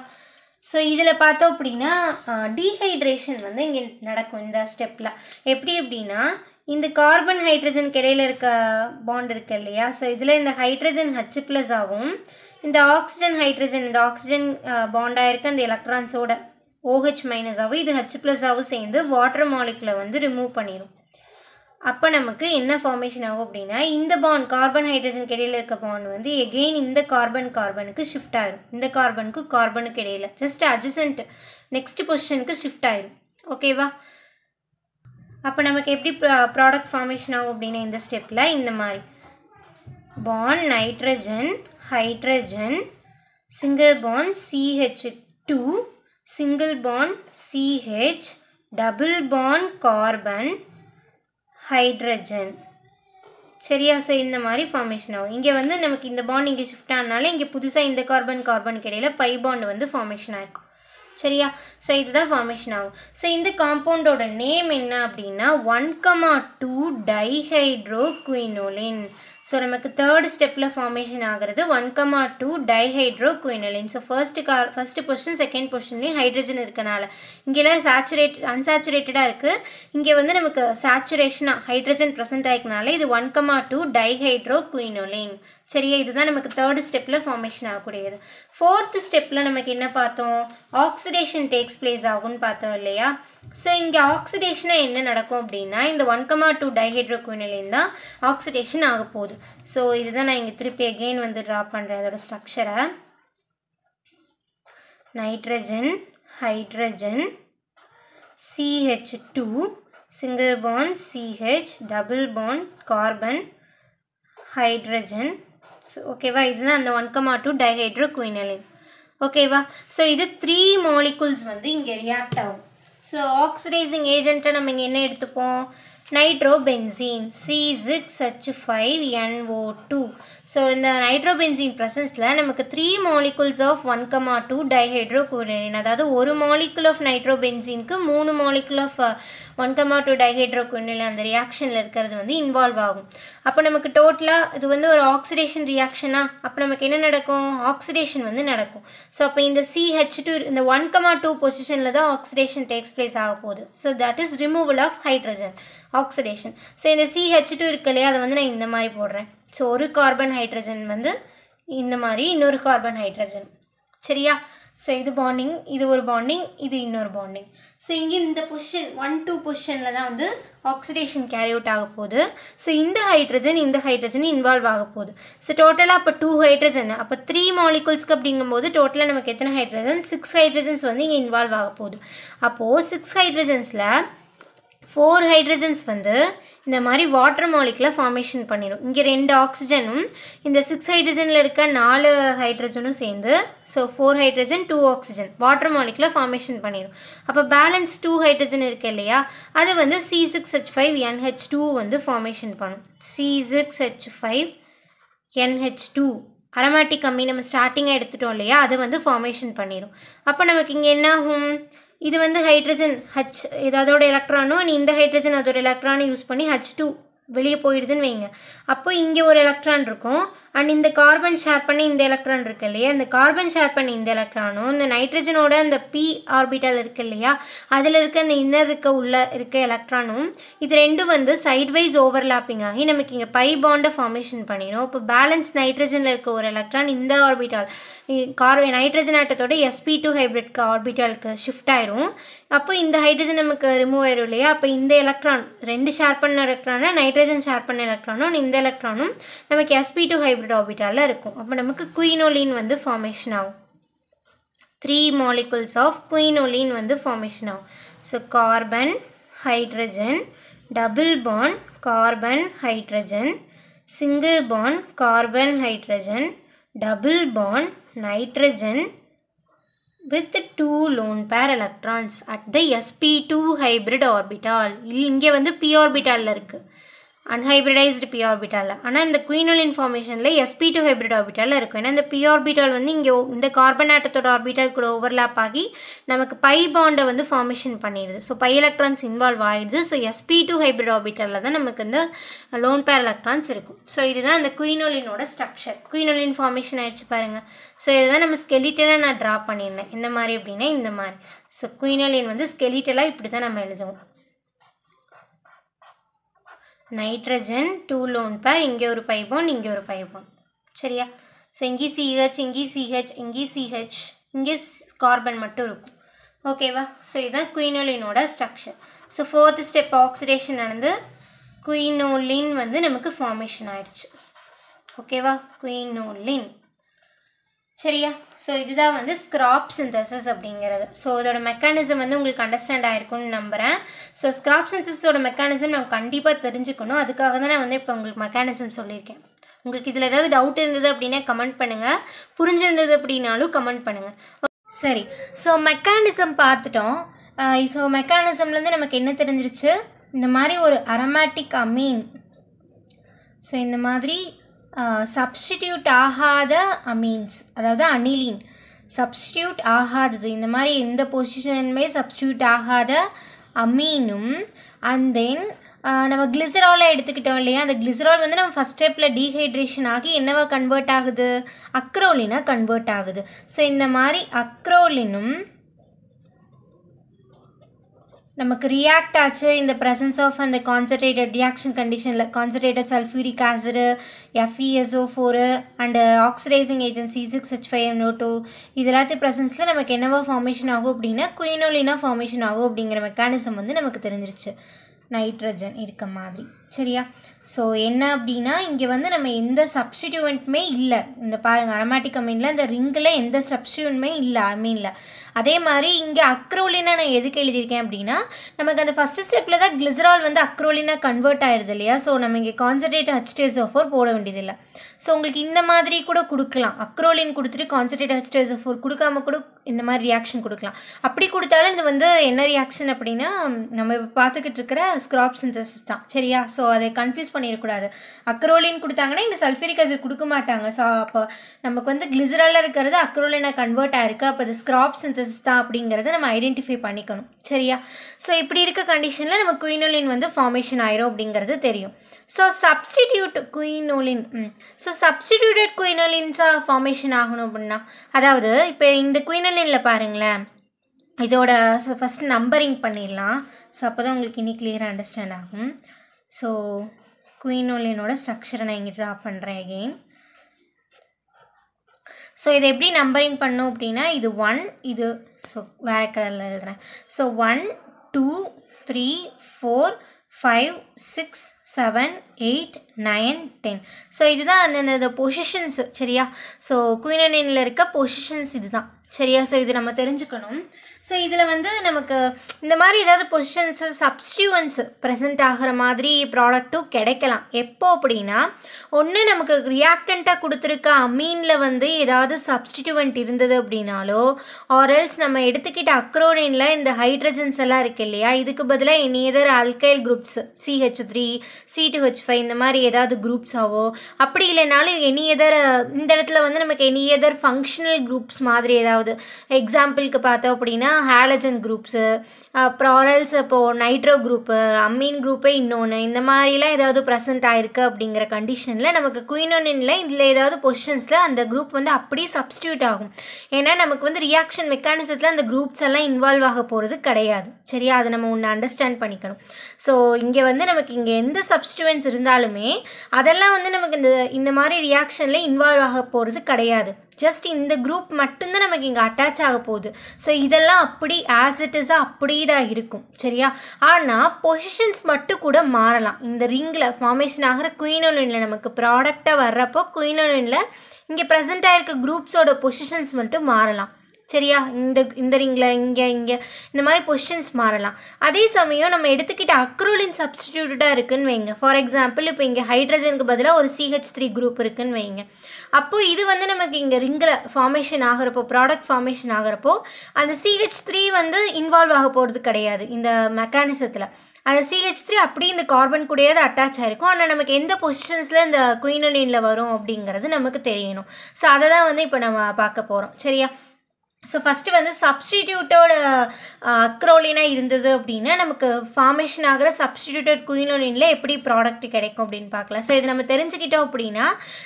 ஸோ இதில் பார்த்தோம் அப்படின்னா டீஹைட்ரேஷன் வந்து இங்கே நடக்கும் இந்த ஸ்டெப்பில் எப்படி அப்படின்னா இந்த கார்பன் ஹைட்ரஜன் கிடையில் இருக்க பாண்ட் இருக்கு இல்லையா ஸோ இதில் இந்த ஹைட்ரஜன் ஹச்சு ப்ளஸ் ஆகும் இந்த ஆக்சிஜன் ஹைட்ரஜன் இந்த ஆக்சிஜன் பாண்டாக இருக்க அந்த எலக்ட்ரான்ஸோட ஓஹெச் மைனஸாகவும் இது ஹெச் ப்ளஸ்ஸாகவும் சேர்ந்து வாட்டர் மாலிகுலை வந்து ரிமூவ் பண்ணிடும் அப்போ நமக்கு என்ன ஃபார்மேஷன் ஆகும் அப்படின்னா இந்த பாண்ட் கார்பன் ஹைட்ரஜன் இடையில இருக்க பாண்ட் வந்து எகெயின் இந்த கார்பன் கார்பனுக்கு ஷிஃப்ட் ஆயிடும் இந்த கார்பனுக்கு கார்பனுக்கு இடையில ஜஸ்ட் அட்ஜசன்ட் நெக்ஸ்ட் பொசிஷனுக்கு ஷிஃப்ட் ஆயிடும் ஓகேவா அப்போ நமக்கு எப்படி ப்ராடக்ட் ஃபார்மேஷன் ஆகும் அப்படின்னா இந்த ஸ்டெப்பில் இந்த மாதிரி bond nitrogen hydrogen single single CH two single bond CH double bond carbon hydrogen சரியா சார் இந்த மாதிரி ஃபார்மேஷன் ஆகும் இங்கே வந்து நமக்கு இந்த பாண்ட் இங்கே ஷிஃப்ட் ஆனால இங்கே புதுசாக இந்த கார்பன் கார்பனுக்கு இடையில் பை பாண்ட் வந்து ஃபார்மேஷன் ஆகிருக்கும் சரியா ஸோ இதுதான் ஃபார்மேஷன் ஆகும் ஸோ இந்த காம்பவுண்டோட நேம் என்ன அப்படின்னா one comma two dihydro quinoline so நமக்கு third ஸ்டெப்பில் ஃபார்மேஷன் ஆகிறது one comma two dihydro portion, so first கா ஃபஸ்ட்டு செகண்ட் ஹைட்ரஜன் இருக்கனால இங்கில் unsaturated அன்சாச்சுரேட்டடாக இருக்குது இங்கே வந்து நமக்கு saturation, ஹைட்ரஜன் present ஆயிக்கனால. இது one comma two dihydro quinoline சரியா இதுதான் நமக்கு தேர்டு ஸ்டெப்பில் ஃபார்மேஷன் ஆகக்கூடியது ஃபோர்த் ஸ்டெப்பில் நமக்கு என்ன பார்த்தோம் ஆக்சிடேஷன் டேக்ஸ் பிளேஸ் ஆகும்னு பார்த்தோம் இல்லையா ஸோ இங்கே ஆக்சிடேஷனாக என்ன நடக்கும் அப்படின்னா இந்த ஒன் கமா டூ டைஹைட்ரோக்வினிலின் தான் ஆக்சிடேஷன் ஆக போகுது ஸோ இதுதான் நான் இங்கே திருப்பி அகெயின் வந்து ட்ரா பண்ணுறேன் அதோட ஸ்ட்ரக்சரை nitrogen hydrogen CH two single bond CH double bond carbon hydrogen so ஓகேவா இதுதான் அந்த one comma two dihydro quinoline ஓகேவா ஸோ இது த்ரீ மாலிகுல்ஸ் வந்து இங்கே ரியாக்ட் ஆகும் ஸோ ஆக்சிடைசிங் ஏஜென்ட்டை நம்ம இங்கே என்ன எடுத்துப்போம் nitrobenzene C six H five NO two so இந்த நைட்ரோபென்சீன் ப்ரெசன்ஸில் நமக்கு three molecules of one comma two dihydro quinoline அதாவது ஒரு மாலிகுல் ஆஃப் நைட்ரோபென்சீனுக்கு மூணு molecule of one comma two dihydro quinoline அந்த ரியாக்ஷனில் இருக்கிறது வந்து இன்வால்வ் ஆகும் அப்போ நமக்கு டோட்டலாக இது வந்து ஒரு ஆக்சிடேஷன் ரியாக்ஷனா அப்போ நமக்கு என்ன நடக்கும் ஆக்சிடேஷன் வந்து நடக்கும் ஸோ அப்போ இந்த சிஹெச் டூ இந்த ஒன் கமா டூ பொசிஷனில் தான் ஆக்சிடேஷன் டேக்ஸ் பிளேஸ் ஆக போகுது so that is removal of hydrogen oxidation so இந்த சிஹெச் டூ இருக்கு இல்லையா அதை வந்து நான் இந்த மாதிரி போடுறேன் ஸோ ஒரு கார்பன் ஹைட்ரஜன் வந்து இந்த மாதிரி இன்னொரு கார்பன் ஹைட்ரஜன் சரியா ஸோ இது பாண்டிங் இது ஒரு பாண்டிங் இது இன்னொரு பாண்டிங் ஸோ இங்கே இந்த பொஷன் ஒன் டூ பொஷனில் தான் வந்து ஆக்சிடேஷன் கேரி அவுட் ஆக போகுது ஸோ இந்த ஹைட்ரஜன் இந்த ஹைட்ரஜன் இன்வால்வ் ஆக போகுது ஸோ டோட்டலாக அப்போ டூ ஹைட்ரஜன் அப்போ த்ரீ மாலிகுல்ஸ்க்கு அப்படிங்கும்போது டோட்டலாக நமக்கு எத்தனை ஹைட்ரஜன் சிக்ஸ் ஹைட்ரஜன்ஸ் வந்து இங்கே இன்வால்வ் ஆக போகுது அப்போது சிக்ஸ் ஹைட்ரஜன்ஸில் ஃபோர் ஹைட்ரஜன்ஸ் வந்து இந்த மாதிரி வாட்டர் மாலிக்கில் ஃபார்மேஷன் பண்ணிடும் இங்கே ரெண்டு ஆக்சிஜனும் இந்த சிக்ஸ் ஹைட்ரஜனில் இருக்க நாலு ஹைட்ரஜனும் சேர்ந்து so four hydrogen two oxygen water மாலிக்கில் ஃபார்மேஷன் பண்ணிடும் அப்போ பேலன்ஸ் டூ ஹைட்ரஜன் இருக்குது இல்லையா அது வந்து C six H five NH two வந்து ஃபார்மேஷன் பண்ணும் C six H five NH two aromatic கம்மி நம்ம ஸ்டார்டிங்காக எடுத்துட்டோம் இல்லையா அது வந்து ஃபார்மேஷன் பண்ணிடும் அப்போ நமக்கு இங்கே என்ன ஆகும் இது வந்து ஹைட்ரஜன் ஹச் இது அதோட எலக்ட்ரானோ நீ இந்த ஹைட்ரஜன் அதோட எலக்ட்ரானை யூஸ் பண்ணி ஹச் டூ வெளியே போயிடுதுன்னு வைங்க அப்போது இங்கே ஒரு எலக்ட்ரான் இருக்கும் அண்ட் இந்த கார்பன் ஷேர் பண்ணி இந்த எலக்ட்ரான் இருக்கு இல்லையா இந்த கார்பன் ஷேர் பண்ணி இந்த எலக்ட்ரானும் இந்த நைட்ரஜனோட அந்த பி ஆர்பிட்டல் இருக்கு இல்லையா அதில் இருக்க அந்த இன்னர் இருக்க உள்ள இருக்க எலக்ட்ரானும் இது ரெண்டும் வந்து சைட்வைஸ் ஓவர்லாப்பிங் ஆகி நமக்கு இங்கே பை பாண்டை ஃபார்மேஷன் பண்ணிடும் இப்போ பேலன்ஸ் நைட்ரஜனில் இருக்க ஒரு எலக்ட்ரான் இந்த ஆர்பிட்டால் கார் நைட்ரஜன் ஆட்டத்தோட எஸ்பி டூ ஹைப்ரிட் ஆர்பிட்டாலுக்கு ஷிஃப்ட் ஆயிரும் அப்போ இந்த ஹைட்ரஜன் நமக்கு ரிமூவ் ஆயிரும் இல்லையா அப்போ இந்த எலக்ட்ரான் ரெண்டு ஷேர் பண்ண எலக்ட்ரானை நைட்ரஜன் ஷேர் பண்ண எலக்ட்ரானும் இந்த எலக்ட்ரானும் நமக்கு எஸ்பி டூ ஹைப்ரிட் ஹைப்ரிட் ஆர்பிட்டாலில் இருக்கும் அப்போ நமக்கு குயினோலின் வந்து ஃபார்மேஷன் ஆகும் த்ரீ மாலிகுல்ஸ் ஆஃப் குயினோலின் வந்து ஃபார்மேஷன் ஆகும் so carbon hydrogen double bond carbon hydrogen single bond carbon hydrogen double bond nitrogen with two lone pair electrons at the SP two hybrid orbital இங்கே வந்து B ஆர்பிட்டாலில் இருக்குது அன்ஹைப்ரிடைஸ்டு B ஆர்பிட்டாலில் ஆனால் இந்த குயினல் இன்ஃபார்மேஷனில் எஸ்பி டூ ஹைப்ரிட் ஆர்பிட்டாலில் இருக்கும் ஏன்னா இந்த பி ஆர்பிட்டால் வந்து இங்கே இந்த கார்பன் ஆட்டத்தோட ஆர்பிட்டால் கூட ஓவர்லாப் ஆகி நமக்கு பை பாண்டை வந்து ஃபார்மேஷன் பண்ணிடுது ஸோ பை எலக்ட்ரான்ஸ் இன்வால்வ் ஆகிடுது ஸோ எஸ்பி டூ ஹைப்ரிட் ஆர்பிட்டாலில் தான் நமக்கு இந்த லோன் பேர் எலக்ட்ரான்ஸ் இருக்கும் ஸோ இதுதான் அந்த குயினோலினோட ஸ்ட்ரக்சர் குயினோலின் ஃபார்மேஷன் ஆயிடுச்சு பாருங்கள் ஸோ இதுதான் நம்ம ஸ்கெலிட்டலாக நான் ட்ரா பண்ணியிருந்தேன் இந்த மாதிரி அப்படின்னா இந்த மாதிரி ஸோ குயினோலின் வந்து ஸ்கெலிட்டலாக இப்படி தான் நம்ம எழுதுவோம் நைட்ரஜன் டூ லோன் பேர் இங்கே ஒரு பை பாண்ட் இங்கே ஒரு பை சரியா ஸோ இங்கே சிஹெச் இங்கே சிஹெச் இங்கே சிஹெச் இங்கே கார்பன் மட்டும் இருக்கும் ஓகேவா ஸோ இதுதான் குயினோலினோட structure so fourth step oxidation நடந்து குயினோலின் வந்து நமக்கு ஃபார்மேஷன் ஆயிடுச்சு ஓகேவா குயினோலின் சரியா ஸோ இதுதான் வந்து ஸ்க்ராப் சிந்தசிஸ் அப்படிங்கிறது ஸோ இதோட மெக்கானிசம் வந்து உங்களுக்கு அண்டர்ஸ்டாண்ட் ஆயிருக்கும்னு நம்புகிறேன் ஸோ ஸ்க்ராப் சிந்தசிஸோட மெக்கானிசம் நம்ம கண்டிப்பாக தெரிஞ்சுக்கணும் அதுக்காக தான் நான் வந்து இப்போ உங்களுக்கு மெக்கானிசம் சொல்லியிருக்கேன் உங்களுக்கு இதில் ஏதாவது டவுட் இருந்தது அப்படின்னா கமெண்ட் பண்ணுங்கள் புரிஞ்சிருந்தது அப்படின்னாலும் கமெண்ட் பண்ணுங்கள் சரி ஸோ மெக்கானிசம் பார்த்துட்டோம் ஸோ மெக்கானிசம்லேருந்து நமக்கு என்ன தெரிஞ்சிருச்சு இந்த மாதிரி ஒரு அரமேட்டிக் அமீன் ஸோ இந்த மாதிரி சப்ஸ்டிடியூட் ஆகாத அமீன்ஸ் அதாவது அனிலின் சப்ஸ்டியூட் ஆகாதது இந்த மாதிரி எந்த பொசிஷனுமே சப்ஸ்டியூட் ஆகாத அமீனும் அண்ட் தென் நம்ம கிளிசராலை எடுத்துக்கிட்டோம் இல்லையா அந்த கிளிசரால் வந்து நம்ம ஃபஸ்ட் ஸ்டெப்பில் டீஹைட்ரேஷன் ஆகி என்னவா கன்வெர்ட் ஆகுது அக்ரோலினாக கன்வெர்ட் ஆகுது ஸோ இந்த மாதிரி அக்ரோலினும் நமக்கு ரியாக்ட் ஆச்சு இந்த ப்ரெசன்ஸ் ஆஃப் அந்த கான்சன்ட்ரேட்டட் ரியாக்ஷன் கண்டிஷனில் concentrated sulphuric acid FESO four and oxidising agency six H five M two இது எல்லாத்தையும் ப்ரெசன்ஸில் நமக்கு என்னவோ ஃபார்மேஷன் ஆகும் அப்படின்னா குயினோலினா ஃபார்மேஷன் ஆகும் அப்படிங்கிற மெக்கானிசம் வந்து நமக்கு தெரிஞ்சிருச்சு நைட்ரஜன் இருக்க மாதிரி சரியா ஸோ என்ன அப்படின்னா இங்கே வந்து நம்ம எந்த சப்ஸ்டியூவெண்ட்டுமே இல்லை இந்த பாருங்கள் அரமாட்டிக் அமீனில் இந்த ரிங்கில் எந்த சப்ஸ்டியூவெண்ட்டுமே இல்லை அமீனில் அதே மாதிரி இங்கே அக்ரோலினா நான் எதுக்கு எழுதியிருக்கேன் அப்படின்னா நமக்கு அந்த ஃபஸ்ட்டு ஸ்டெப்பில் தான் கிளிசரால் வந்து அக்ரோலினா கன்வெர்ட் ஆயிடுது இல்லையா ஸோ நம்ம இங்கே கான்சன்ட்ரேட் டேஸ் ஆஃபோர் போட வேண்டியதில்லை ஸோ உங்களுக்கு இந்த மாதிரி கூட கொடுக்கலாம் அக்ரோலின் கொடுத்துட்டு கான்சன்ட்ரேட் ஹெச்டேஸ் ஃபோர் கொடுக்காம கூட இந்த மாதிரி ரியாக்ஷன் கொடுக்கலாம் அப்படி கொடுத்தாலும் இது வந்து என்ன ரியாக்ஷன் அப்படின்னா நம்ம இப்போ பார்த்துக்கிட்டு இருக்கிற ஸ்க்ராப் சிந்தசிஸ் தான் சரியா ஸோ அதை கன்ஃபியூஸ் பண்ணிடக்கூடாது அக்ரோலின் கொடுத்தாங்கன்னா இங்கே சல்ஃபரிக் அசிட் கொடுக்க மாட்டாங்க ஸோ அப்போ நமக்கு வந்து கிளிசரால இருக்கிறது அக்ரோலினாக கன்வெர்ட் ஆயிருக்கு அப்போ அது ஸ்க்ராப் சிந்தசிஸ் தான் அப்படிங்கிறத நம்ம ஐடென்டிஃபை பண்ணிக்கணும் சரியா ஸோ இப்படி இருக்க கண்டிஷனில் நம்ம குயினோலின் வந்து ஃபார்மேஷன் ஆயிரும் அப்படிங்கிறது தெரியும் so substitute quinoline so substituted குயினோலின்ஸாக ஃபார்மேஷன் ஆகணும் அப்படின்னா அதாவது இப்போ இந்த குயினோலினில் பாருங்களேன் இதோட ஃபஸ்ட் நம்பரிங் பண்ணிடலாம் ஸோ அப்போ தான் உங்களுக்கு இனி கிளியராக அண்டர்ஸ்டாண்ட் ஆகும் ஸோ குயினோலினோட ஸ்ட்ரக்சரை நான் இங்கே ட்ரா பண்ணுறேன் அகெயின் ஸோ இதை எப்படி நம்பரிங் பண்ணும் அப்படின்னா இது ஒன் இது ஸோ வேறு கலரில் எழுதுகிறேன் so one two three four five six seven eight nine ten so இதுதான் அந்தந்த பொசிஷன்ஸ் சரியா ஸோ குயினனில் இருக்க பொசிஷன்ஸ் இதுதான் சரியா ஸோ இது நம்ம தெரிஞ்சுக்கணும் ஸோ இதில் வந்து நமக்கு இந்த மாதிரி ஏதாவது பொசிஷன்ஸு சப்ஸ்டியூவன்ஸ் ப்ரெசென்ட் ஆகிற மாதிரி ப்ராடக்ட்டும் கிடைக்கலாம் எப்போ அப்படின்னா ஒன்று நமக்கு ரியாக்டண்ட்டாக கொடுத்துருக்க அமீனில் வந்து ஏதாவது சப்ஸ்டிடியூவன்ட் இருந்தது அப்படின்னாலோ ஆர்எல்ஸ் நம்ம எடுத்துக்கிட்ட அக்ரோனின்ல இந்த ஹைட்ரஜன்ஸ் எல்லாம் இருக்கு இல்லையா இதுக்கு பதிலாக any other alkyl groups CH three C two H five இந்த மாதிரி ஏதாவது குரூப்ஸாவோ அப்படி இல்லைனாலும் எனி எதர் இந்த இடத்துல வந்து நமக்கு எனி எதர் ஃபங்க்ஷனல் குரூப்ஸ் மாதிரி ஏதாவது எக்ஸாம்பிளுக்கு பார்த்தோம் அப்படின்னா பார்த்தீங்கன்னா ஹாலஜன் குரூப்ஸு அப்புறம் ஆரல்ஸ் இப்போது நைட்ரோ குரூப்பு அம்மீன் குரூப்பே இன்னொன்று இந்த மாதிரிலாம் ஏதாவது ப்ரெசென்ட் ஆகிருக்கு அப்படிங்கிற கண்டிஷனில் நமக்கு குயினோனின்ல இதில் ஏதாவது பொசிஷன்ஸில் அந்த குரூப் வந்து அப்படியே சப்ஸ்டியூட் ஆகும் ஏன்னா நமக்கு வந்து ரியாக்ஷன் மெக்கானிசத்தில் அந்த குரூப்ஸ் எல்லாம் இன்வால்வ் ஆக போகிறது கிடையாது சரியா அதை நம்ம ஒன்று அண்டர்ஸ்டாண்ட் பண்ணிக்கணும் ஸோ இங்கே வந்து நமக்கு இங்கே எந்த சப்ஸ்டியூன்ஸ் இருந்தாலுமே அதெல்லாம் வந்து நமக்கு இந்த இந்த மாதிரி ரியாக்ஷனில் இன்வால்வ் ஆக போகிறது கிடையாது ஜஸ்ட் இந்த குரூப் மட்டும்தான் நமக்கு இங்கே அட்டாச் ஆக போகுது ஸோ இதெல்லாம் அப்படி ஆஸ் இட் இஸாக அப்படியே தான் இருக்கும் சரியா ஆனால் பொசிஷன்ஸ் மட்டும் கூட மாறலாம் இந்த ரிங்கில் ஃபார்மேஷன் ஆகிற குயினோனில் நமக்கு ப்ராடக்டாக வர்றப்போ குயினோனில் இங்கே ப்ரெசென்ட் ஆகிருக்க குரூப்ஸோட பொசிஷன்ஸ் மட்டும் மாறலாம் சரியா இந்த இந்த ரிங்கில் இங்கே இங்கே இந்த மாதிரி கொஷின்ஸ் மாறலாம் அதே சமயம் நம்ம எடுத்துக்கிட்ட அக்ரூலின் சப்ஸ்டிடியூட்டாக இருக்குன்னு வைங்க ஃபார் எக்ஸாம்பிள் இப்போ இங்கே ஹைட்ரஜனுக்கு பதிலாக ஒரு சிஹெச் த்ரீ குரூப் இருக்குன்னு வைங்க அப்போது இது வந்து நமக்கு இங்கே ரிங்கில் ஃபார்மேஷன் ஆகிறப்போ ப்ராடக்ட் ஃபார்மேஷன் ஆகிறப்போ அந்த சிஹெச் த்ரீ வந்து இன்வால்வ் ஆக போகிறது கிடையாது இந்த மெக்கானிசத்தில் அந்த சிஹெச் த்ரீ அப்படியே இந்த கார்பன் கூடையாவது அட்டாச் ஆகிருக்கும் ஆனால் நமக்கு எந்த பொசிஷன்ஸில் இந்த குயினலினில் வரும் அப்படிங்கிறது நமக்கு தெரியணும் ஸோ அதை தான் வந்து இப்போ நம்ம பார்க்க போகிறோம் சரியா ஸோ ஃபஸ்ட்டு வந்து சப்ஸ்டிடியூட்டோட அக்ரோலினா uh, இருந்தது அப்படின்னா நமக்கு ஃபார்மேஷன் ஆகிற சப்ஸ்டிடியூட்டட் குயினோலினில் எப்படி ப்ராடக்ட் கிடைக்கும் அப்படின்னு பார்க்கலாம் ஸோ இது நம்ம தெரிஞ்சுக்கிட்டோம் அப்படின்னா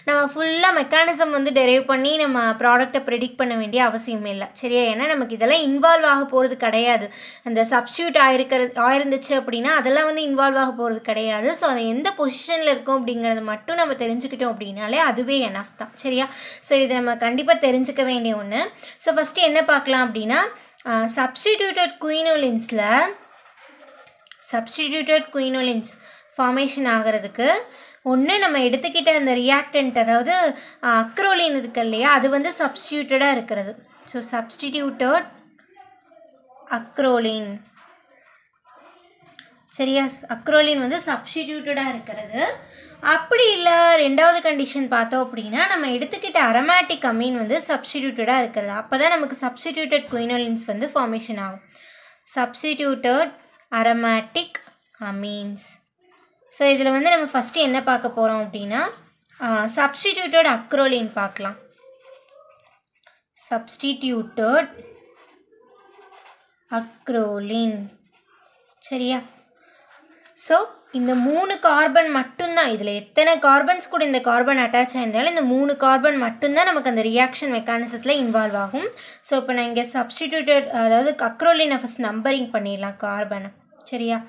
நம்ம ஃபுல்லாக மெக்கானிசம் வந்து டெரைவ் பண்ணி நம்ம ப்ராடக்டை ப்ரெடிக்ட் பண்ண வேண்டிய அவசியமே இல்லை சரியா ஏன்னா நமக்கு இதெல்லாம் இன்வால்வ் ஆக போகிறது கிடையாது அந்த சப்ஸ்டியூட் ஆயிருக்கிறது ஆயிருந்துச்சு அப்படின்னா அதெல்லாம் வந்து இன்வால்வ் ஆக போகிறது கிடையாது ஸோ அது எந்த பொசிஷனில் இருக்கும் அப்படிங்கிறது மட்டும் நம்ம தெரிஞ்சுக்கிட்டோம் அப்படின்னாலே அதுவே எனஃப் தான் சரியா ஸோ இதை நம்ம கண்டிப்பாக தெரிஞ்சுக்க வேண்டிய ஒன்று ஸோ ஃபஸ்ட்டு என்ன பார்க்கலாம் அப்படின்னா சப்ஸ்டிடியூட்டட் குயினோலின்ஸில் சப்ஸ்டிடியூட்டட் குயினோலின்ஸ் ஃபார்மேஷன் ஆகிறதுக்கு ஒன்று நம்ம எடுத்துக்கிட்ட அந்த ரியாக்டன்ட் அதாவது அக்ரோலின் இருக்கு இல்லையா அது வந்து சப்ஸ்டியூட்டடாக இருக்கிறது ஸோ சப்ஸ்டிடியூட்டட் அக்ரோலின் சரியா அக்ரோலின் வந்து சப்ஸ்டிடியூட்டடாக இருக்கிறது அப்படி இல்லை ரெண்டாவது கண்டிஷன் பார்த்தோம் அப்படின்னா நம்ம எடுத்துக்கிட்ட அரமேட்டிக் அமீன் வந்து சப்ஸ்டிடியூட்டடாக இருக்கிறது அப்போ தான் நமக்கு சப்ஸ்டிடியூட்டட் குயினோலின்ஸ் வந்து ஃபார்மேஷன் ஆகும் சப்ஸ்டிடியூட்டட் அரமேட்டிக் அமீன்ஸ் ஸோ இதில் வந்து நம்ம ஃபஸ்ட்டு என்ன பார்க்க போகிறோம் அப்படின்னா சப்ஸ்டிடியூட்டட் அக்ரோலின் பார்க்கலாம் சப்ஸ்டிடியூட்டட் அக்ரோலின் சரியா ஸோ இந்த மூணு கார்பன் மட்டும்தான் இதில் எத்தனை கார்பன்ஸ் கூட இந்த கார்பன் அட்டாச் ஆயிருந்தாலும் இந்த மூணு கார்பன் மட்டும்தான் நமக்கு அந்த ரியாக்ஷன் மெக்கானிசத்தில் இன்வால்வ் ஆகும் ஸோ இப்போ நான் இங்கே சப்ஸ்டிடியூட்டட் அதாவது அக்ரோலினை ஃபஸ்ட் நம்பரிங் பண்ணிடலாம் கார்பனை சரியா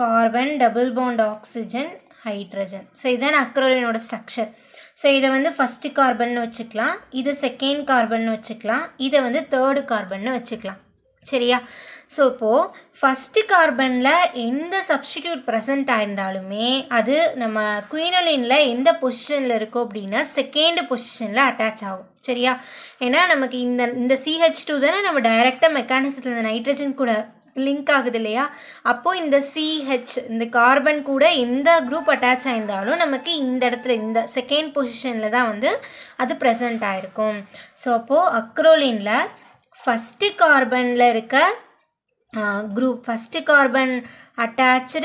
carbon double bond oxygen hydrogen so இதுதான் அக்ரோலினோட ஸ்ட்ரக்சர் ஸோ இதை வந்து ஃபஸ்ட்டு கார்பன் வச்சுக்கலாம் இது செகண்ட் கார்பன் வச்சுக்கலாம் இதை வந்து தேர்டு கார்பன் வச்சுக்கலாம் சரியா ஸோ இப்போது ஃபஸ்ட்டு கார்பனில் எந்த சப்ஸ்டிடியூட் ப்ரெசண்ட் ஆயிருந்தாலுமே அது நம்ம குயினலினில் எந்த பொசிஷனில் இருக்கோ அப்படின்னா செகண்ட் பொசிஷனில் அட்டாச் ஆகும் சரியா ஏன்னா நமக்கு இந்த இந்த சிஹெச் டூ தானே நம்ம டைரெக்டாக மெக்கானிசத்தில் இந்த நைட்ரஜன் கூட லிங்க் ஆகுது இல்லையா அப்போது இந்த சிஹெச் இந்த கார்பன் கூட எந்த குரூப் அட்டாச் ஆயிருந்தாலும் நமக்கு இந்த இடத்துல இந்த செகண்ட் பொசிஷனில் தான் வந்து அது ப்ரெசென்ட் ஆகிருக்கும் ஸோ அப்போது அக்ரோலினில் ஃபஸ்ட்டு கார்பனில் இருக்க group first carbon attached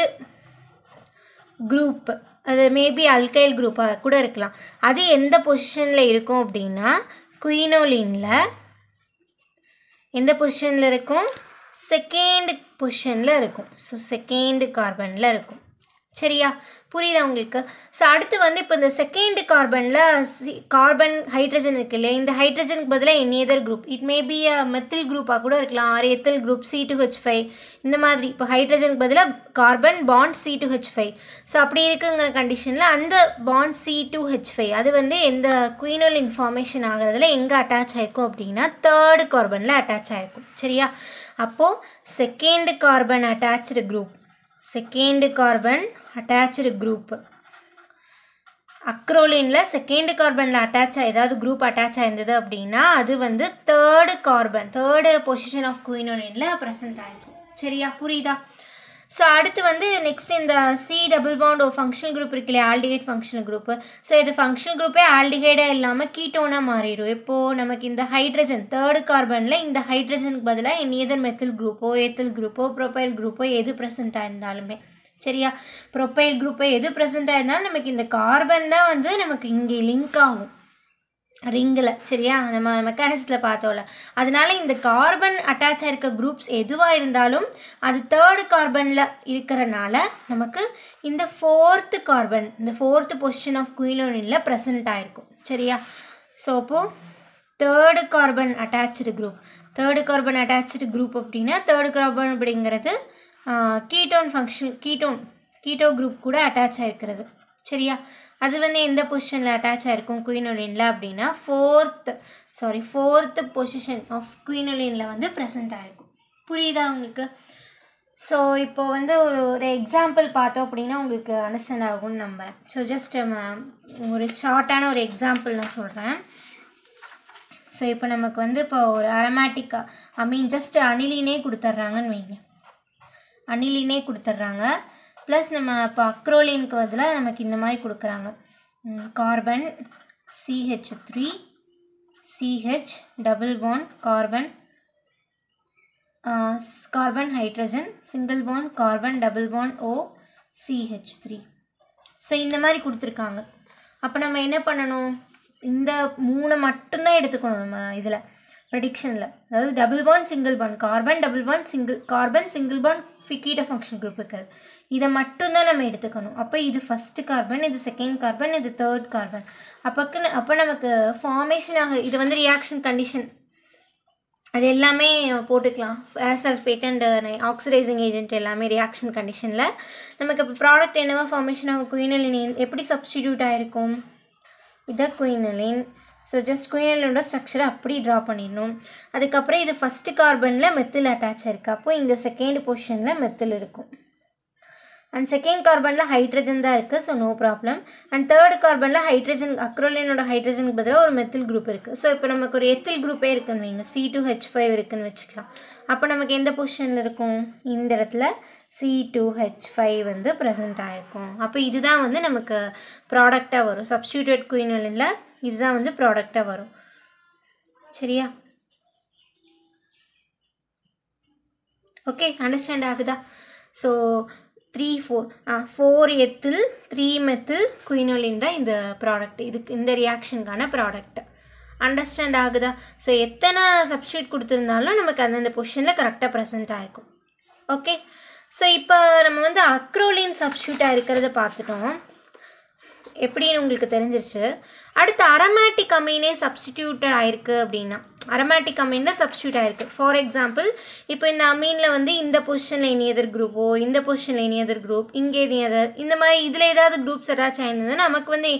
group அது மேபி அல்கைல் குரூப்பாக கூட இருக்கலாம் அது எந்த பொசிஷனில் இருக்கும் அப்படின்னா குயினோலினில் எந்த பொசிஷனில் இருக்கும் செகண்ட் பொசிஷனில் இருக்கும் ஸோ செகண்ட் கார்பனில் இருக்கும் சரியா புரியுதா உங்களுக்கு ஸோ அடுத்து வந்து இப்போ இந்த செகண்ட் கார்பனில் சி கார்பன் ஹைட்ரஜன் இருக்கு இல்லையா இந்த ஹைட்ரஜனுக்கு பதிலாக any other group it may be a methyl குரூப்பாக கூட இருக்கலாம் or ethyl group C two H five இந்த மாதிரி இப்போ ஹைட்ரஜனுக்கு பதிலாக carbon bond C two H five so அப்படி இருக்குங்கிற கண்டிஷனில் அந்த bond C two H five அது வந்து எந்த குயினல் இன்ஃபார்மேஷன் ஆகிறதுல எங்கே அட்டாச் ஆயிருக்கும் அப்படின்னா தேர்டு கார்பனில் அட்டாச் ஆகிருக்கும் சரியா அப்போது second carbon attach group second carbon attach group அக்ரோலினில் செகண்ட் கார்பனில் அட்டாச் ஏதாவது குரூப் அட்டாச் ஆயிருந்தது அப்படின்னா அது வந்து third carbon third position of குயினோலினில் ப்ரெசென்ட் ஆயிடுச்சு சரியா புரியுதா ஸோ அடுத்து வந்து நெக்ஸ்ட் இந்த சி டபுள் பாண்ட் ஒரு ஃபங்க்ஷன் குரூப் இருக்கு இல்லையா ஃபங்க்ஷன் ஃபங்க்ஷனல் குரூப்பு ஸோ இது ஃபங்க்ஷன் குரூப்பே ஆல்டிகேடாக இல்லாமல் கீட்டோனாக மாறிடும் இப்போது நமக்கு இந்த ஹைட்ரஜன் தேர்டு கார்பனில் இந்த ஹைட்ரஜனுக்கு பதிலாக இனி எதர் மெத்தில் குரூப்போ ஏத்தில் குரூப்போ ப்ரொபைல் குரூப்போ எது ப்ரெசென்ட் ஆயிருந்தாலுமே சரியா ப்ரொப்பைல் குரூப்பு எது ப்ரெசென்ட் ஆயிருந்தாலும் நமக்கு இந்த கார்பன் தான் வந்து நமக்கு இங்கே லிங்க் ஆகும் ரிங்கில் சரியா நம்ம மெக்கானிசத்தில் பார்த்தோம்ல அதனால இந்த கார்பன் அட்டாச் ஆகிருக்க குரூப்ஸ் எதுவாக இருந்தாலும் அது தேர்டு கார்பனில் இருக்கிறனால நமக்கு இந்த ஃபோர்த்து கார்பன் இந்த ஃபோர்த்து பொசிஷன் ஆஃப் குயிலோனில் ப்ரெசென்ட் ஆகிருக்கும் சரியா ஸோ அப்போது third carbon attach group third carbon attach group அப்படின்னா தேர்டு கார்பன் அப்படிங்கிறது ketone function ketone keto group கூட அட்டாச் ஆகிருக்கிறது சரியா அது வந்து எந்த பொசிஷனில் அட்டாச் ஆகிருக்கும் குயினொலினில் அப்படின்னா fourth sorry fourth position of குயினொலினில் வந்து ப்ரெசென்ட் ஆகிருக்கும் புரியுதா உங்களுக்கு ஸோ இப்போ வந்து ஒரு ஒரு எக்ஸாம்பிள் பார்த்தோம் அப்படின்னா உங்களுக்கு அண்டர்ஸ்டாண்ட் ஆகும்னு நம்புகிறேன் ஸோ ஜஸ்ட் um, ஒரு ஷார்ட்டான ஒரு எக்ஸாம்பிள் நான் சொல்கிறேன் ஸோ இப்போ நமக்கு வந்து இப்போ ஒரு அரோமேட்டிக்காக ஐ மீன் ஜஸ்ட் அணிலினே கொடுத்துட்றாங்கன்னு வைங்க அணிலினே கொடுத்துட்றாங்க ப்ளஸ் நம்ம இப்போ அக்ரோலினுக்கு பதிலாக நமக்கு இந்த மாதிரி கொடுக்குறாங்க carbon CH three CH double bond carbon carbon hydrogen single bond carbon double bond O CH three so இந்த மாதிரி கொடுத்துருக்காங்க அப்போ நம்ம என்ன பண்ணணும் இந்த மூணை மட்டும்தான் எடுத்துக்கணும் நம்ம இதில் ப்ரெடிக்ஷனில் அதாவது double bond single bond carbon double bond single carbon single bond ஃபிகீட ஃபங்க்ஷன் குரூப்புகள் இதை மட்டும்தான் நம்ம எடுத்துக்கணும் அப்போ இது ஃபஸ்ட்டு கார்பன் இது செகண்ட் கார்பன் இது தேர்ட் கார்பன் அப்போக்குன்னு அப்போ நமக்கு ஃபார்மேஷன் ஆக இது வந்து ரியாக்ஷன் கண்டிஷன் அது எல்லாமே போட்டுக்கலாம் ஆசல்ஃபேட் அண்ட் ஆக்சிடைசிங் ஏஜென்ட் எல்லாமே ரியாக்ஷன் கண்டிஷனில் நமக்கு இப்போ ப்ராடக்ட் என்னவோ ஃபார்மேஷன் ஆகும் குயினலின் எப்படி சப்ஸ்டிடியூட் ஆகிருக்கும் இதான் குயினலின் ஸோ ஜஸ்ட் குயினலோட ஸ்ட்ரக்சரை அப்படி ட்ரா பண்ணிடணும் அதுக்கப்புறம் இது ஃபஸ்ட்டு கார்பனில் மெத்தில் அட்டாச் ஆயிருக்கு அப்போது இந்த செகண்ட் பொசிஷனில் மெத்தில் இருக்கும் அண்ட் செகண்ட் கார்பனில் ஹைட்ரஜன் தான் இருக்குது so no problem and third கார்பனில் ஹைட்ரஜன் அக்ரோலினோட ஹைட்ரஜனுக்கு பதிலாக ஒரு மெத்தில் குரூப் இருக்குது ஸோ இப்போ நமக்கு ஒரு எத்தில் குரூப்பே இருக்குன்னு வைங்க சி டூ ஹெச் ஃபைவ் இருக்குதுன்னு வச்சுக்கலாம் அப்போ நமக்கு எந்த பொசிஷனில் இருக்கும் இந்த இடத்துல சி டூ ஹெச் ஃபைவ் வந்து ப்ரெசென்ட் ஆகிருக்கும் அப்போ இதுதான் வந்து நமக்கு ப்ராடக்டாக வரும் சப்ஸ்டியூட்டட் குயினில் இதுதான் வந்து ப்ராடக்டாக வரும் சரியா ஓகே அண்டர்ஸ்டாண்ட் ஆகுதா so three four ah four ethyl three methyl quinoline தான் இந்த ப்ராடக்ட் இதுக்கு இந்த ரியாக்ஷனுக்கான ப்ராடக்ட் அண்டர்ஸ்டாண்ட் ஆகுதா ஸோ எத்தனை சப்ஸ்டியூட் கொடுத்துருந்தாலும் நமக்கு அந்தந்த பொஷனில் கரெக்டாக ப்ரெசென்ட் ஆகிருக்கும் ஓகே ஸோ இப்போ நம்ம வந்து அக்ரோலின் சப்ஸ்டியூட்டாக இருக்கிறத பார்த்துட்டோம் எப்படின்னு உங்களுக்கு தெரிஞ்சிருச்சு அடுத்து அரமேட்டிக் அமீனே சப்ஸ்டியூட்டட் ஆயிருக்கு அப்படின்னா அரமேட்டிக் அமீனில் சப்ஸ்டியூட் ஆயிருக்கு ஃபார் எக்ஸாம்பிள் இப்போ இந்த அமீனில் வந்து இந்த பொசிஷனில் இனி எதர் குரூப்போ இந்த பொசிஷனில் இனி எதர் குரூப் இங்கே இனி எதர் இந்த மாதிரி இதில் ஏதாவது குரூப்ஸ் அட்டாச் ஆயிருந்ததுன்னா நமக்கு வந்து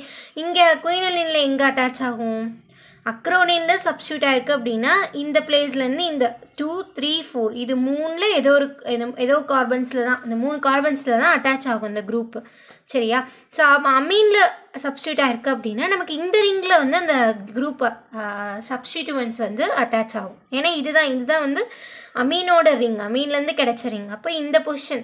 இங்கே குயினலினில் எங்கே அட்டாச் ஆகும் அக்ரோனினில் சப்ஸ்டியூட் ஆயிருக்கு அப்படின்னா இந்த பிளேஸ்லேருந்து இந்த டூ த்ரீ ஃபோர் இது மூணில் ஏதோ ஒரு ஏதோ கார்பன்ஸில் தான் இந்த மூணு கார்பன்ஸில் தான் அட்டாச் ஆகும் இந்த குரூப்பு சரியா ஸோ அப்போ அமீனில் சப்ஸ்டியூட் ஆகிருக்கு அப்படின்னா நமக்கு இந்த ரிங்கில் வந்து அந்த குரூப் சப்ஸ்டிடியூமெண்ட்ஸ் வந்து அட்டாச் ஆகும் ஏன்னா இதுதான் இதுதான் வந்து அமீனோட ரிங் அமீன்லேருந்து கிடைச்ச ரிங் அப்போ இந்த position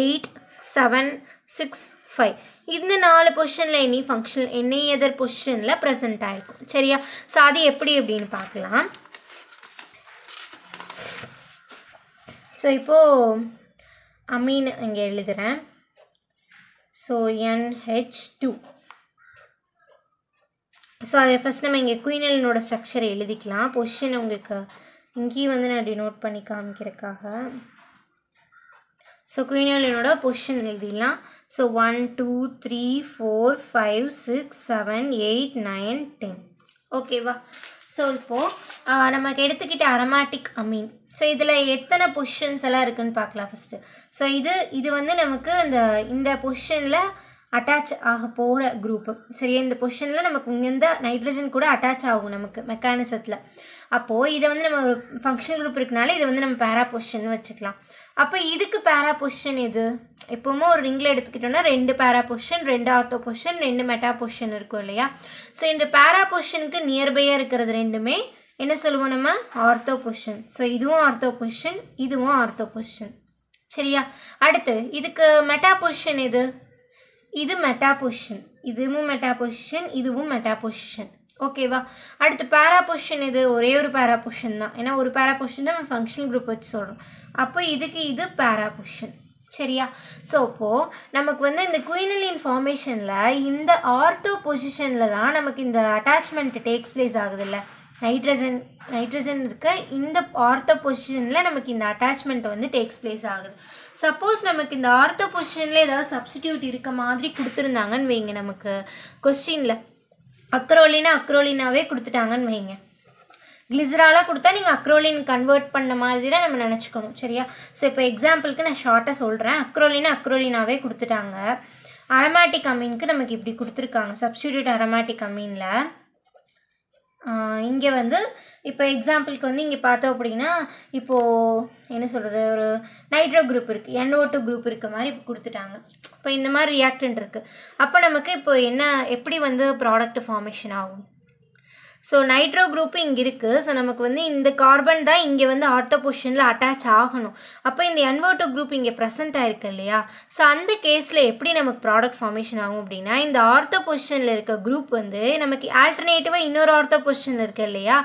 eight seven six five இந்த நாலு பொசிஷனில் எனி ஃபங்க்ஷன் எனி எதர் பொசிஷனில் ப்ரெசென்ட் ஆகிருக்கும் சரியா ஸோ அது எப்படி அப்படின்னு பார்க்கலாம் ஸோ இப்போது அமீன் இங்கே எழுதுகிறேன் ஸோ என்ஹெச் டூ ஸோ அதை ஃபஸ்ட் நம்ம இங்கே குயினலினோட ஸ்ட்ரக்சரை எழுதிக்கலாம் பொசிஷன் உங்களுக்கு இங்கேயும் வந்து நான் டினோட் பண்ணி காமிக்கிறதுக்காக ஸோ குயினலினோட பொசிஷன் எழுதிடலாம் so one two three four five six seven eight nine ten ஓகேவா ஸோ இப்போது நமக்கு எடுத்துக்கிட்ட அரோமேட்டிக் அமீன் ஸோ இதில் எத்தனை பொஷன்ஸ் எல்லாம் இருக்குதுன்னு பார்க்கலாம் ஃபஸ்ட்டு ஸோ இது இது வந்து நமக்கு இந்த இந்த பொஷனில் அட்டாச் ஆக போகிற குரூப்பு சரி இந்த பொஷனில் நமக்கு இங்கேருந்து நைட்ரஜன் கூட அட்டாச் ஆகும் நமக்கு மெக்கானிசத்தில் அப்போது இதை வந்து நம்ம ஒரு ஃபங்க்ஷன் குரூப் இருக்கனால இதை வந்து நம்ம பேரா பொஷன் வச்சுக்கலாம் அப்போ இதுக்கு பேரா பொஷன் எது எப்போவுமே ஒரு ரிங்கில் எடுத்துக்கிட்டோம்னா ரெண்டு பேரா பொஷன் ரெண்டு ஆட்டோ பொஷன் ரெண்டு மெட்டா பொஷன் இருக்கும் இல்லையா ஸோ இந்த பேரா பொஷனுக்கு நியர்பையாக இருக்கிறது ரெண்டுமே என்ன சொல்லுவோம் நம்ம ஆர்த்தோ பொஷன் ஸோ இதுவும் ஆர்த்தோ பொஷன் இதுவும் ஆர்த்தோ பொசிஷன் சரியா அடுத்து இதுக்கு மெட்டா பொஷன் எது இது மெட்டா பொஷன் இதுவும் மெட்டா பொஷன் இதுவும் மெட்டா பொஷன் ஓகேவா அடுத்து பேரா பொஷன் இது ஒரே ஒரு பேரா பொஷன் தான் ஏன்னா ஒரு பேரா தான் நம்ம ஃபங்க்ஷன் குரூப் வச்சு சொல்கிறோம் அப்போ இதுக்கு இது பேரா பொஷன் சரியா ஸோ அப்போது நமக்கு வந்து இந்த குயினலின் ஃபார்மேஷனில் இந்த ஆர்த்தோ பொசிஷனில் தான் நமக்கு இந்த அட்டாச்மெண்ட் டேக்ஸ் பிளேஸ் இல்லை நைட்ரஜன் நைட்ரஜன் இருக்க இந்த ஆர்த்த பொசிஷனில் நமக்கு இந்த அட்டாச்மெண்ட் வந்து டேக்ஸ் பிளேஸ் ஆகுது சப்போஸ் நமக்கு இந்த ஆர்த்த பொசிஷனில் ஏதாவது சப்ஸ்டியூட் இருக்க மாதிரி கொடுத்துருந்தாங்கன்னு வைங்க நமக்கு கொஸ்டினில் அக்ரோலினா அக்ரோலினாவே கொடுத்துட்டாங்கன்னு வைங்க கிளிசராலாக கொடுத்தா நீங்கள் அக்ரோலின் கன்வெர்ட் பண்ண மாதிரி தான் நம்ம நினச்சிக்கணும் சரியா ஸோ இப்போ எக்ஸாம்பிளுக்கு நான் ஷார்ட்டாக சொல்கிறேன் அக்ரோலினா அக்ரோலினாவே கொடுத்துட்டாங்க அரமேட்டிக் அமீனுக்கு நமக்கு இப்படி கொடுத்துருக்காங்க சப்ஸ்டியூட் அரமேட்டிக் அமீனில் இங்கே வந்து இப்போ எக்ஸாம்பிளுக்கு வந்து இங்கே பார்த்தோம் அப்படின்னா இப்போது என்ன சொல்கிறது ஒரு நைட்ரோ குரூப் இருக்குது என்ஓ டூ குரூப் இருக்க மாதிரி இப்போ கொடுத்துட்டாங்க இப்போ இந்த மாதிரி ரியாக்டன்ட் இருக்குது அப்போ நமக்கு இப்போ என்ன எப்படி வந்து ப்ராடக்ட் ஃபார்மேஷன் ஆகும் ஸோ நைட்ரோ குரூப்பு இங்கே இருக்குது ஸோ நமக்கு வந்து இந்த கார்பன் தான் இங்கே வந்து ஆட்டோ பொசிஷனில் அட்டாச் ஆகணும் அப்போ இந்த என்வர்டோ குரூப் இங்கே ப்ரெசென்ட் ஆயிருக்கு இல்லையா ஸோ அந்த கேஸில் எப்படி நமக்கு ப்ராடக்ட் ஃபார்மேஷன் ஆகும் அப்படின்னா இந்த ஆர்த்தோ பொசிஷனில் இருக்க குரூப் வந்து நமக்கு ஆல்டர்னேட்டிவாக இன்னொரு ஆர்த்தோ பொசிஷன் இருக்குது இல்லையா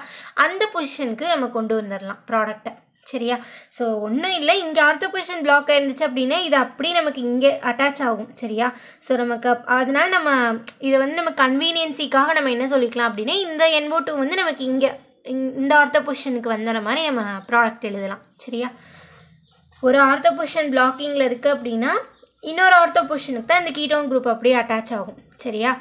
அந்த பொசிஷனுக்கு நம்ம கொண்டு வந்துடலாம் ப்ராடக்டை சரியா ஸோ ஒன்றும் இல்லை இங்கே ஆர்த்தோ பிளாக் இருந்துச்சு அப்படின்னா இது அப்படி நமக்கு இங்கே அட்டாச் ஆகும் சரியா ஸோ நமக்கு அதனால் நம்ம இதை வந்து நம்ம கன்வீனியன்சிக்காக நம்ம என்ன சொல்லிக்கலாம் அப்படின்னா இந்த என்ஓ டூ வந்து நமக்கு இங்கே இந்த ஆர்த்தோ பொசிஷனுக்கு வந்துற மாதிரி நம்ம ப்ராடக்ட் எழுதலாம் சரியா ஒரு ஆர்த்தோ பொசிஷன் பிளாக்கிங்கில் இருக்குது அப்படின்னா இன்னொரு ஆர்த்தோ பொசிஷனுக்கு தான் இந்த கீட்டோன் குரூப் அப்படியே அட்டாச் ஆகும் சரியா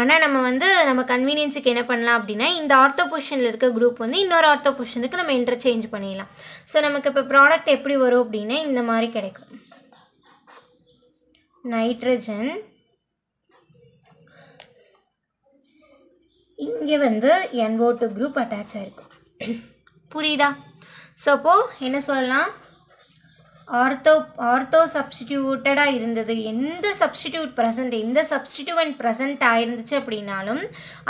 ஆனால் நம்ம வந்து நம்ம கன்வீனியன்ஸுக்கு என்ன பண்ணலாம் அப்படின்னா இந்த ஆர்த்தோ பொசிஷனில் இருக்க குரூப் வந்து இன்னொரு ஆர்த்தோ பொசிஷனுக்கு நம்ம இன்டர்சேஞ்ச் பண்ணிடலாம் ஸோ நமக்கு இப்போ ப்ராடக்ட் எப்படி வரும் அப்படின்னா இந்த மாதிரி கிடைக்கும் நைட்ரஜன் இங்கே வந்து என்ஓ டூ குரூப் அட்டாச் ஆகிருக்கும் புரியுதா ஸோ அப்போது என்ன சொல்லலாம் ஆர்த்தோ ஆர்த்தோ சப்ஸ்டிடியூட்டடாக இருந்தது எந்த சப்ஸ்டிடியூட் ப்ரெசன்ட் எந்த சப்ஸ்டிடியூவன் ப்ரெசன்ட் ஆயிருந்துச்சு அப்படின்னாலும்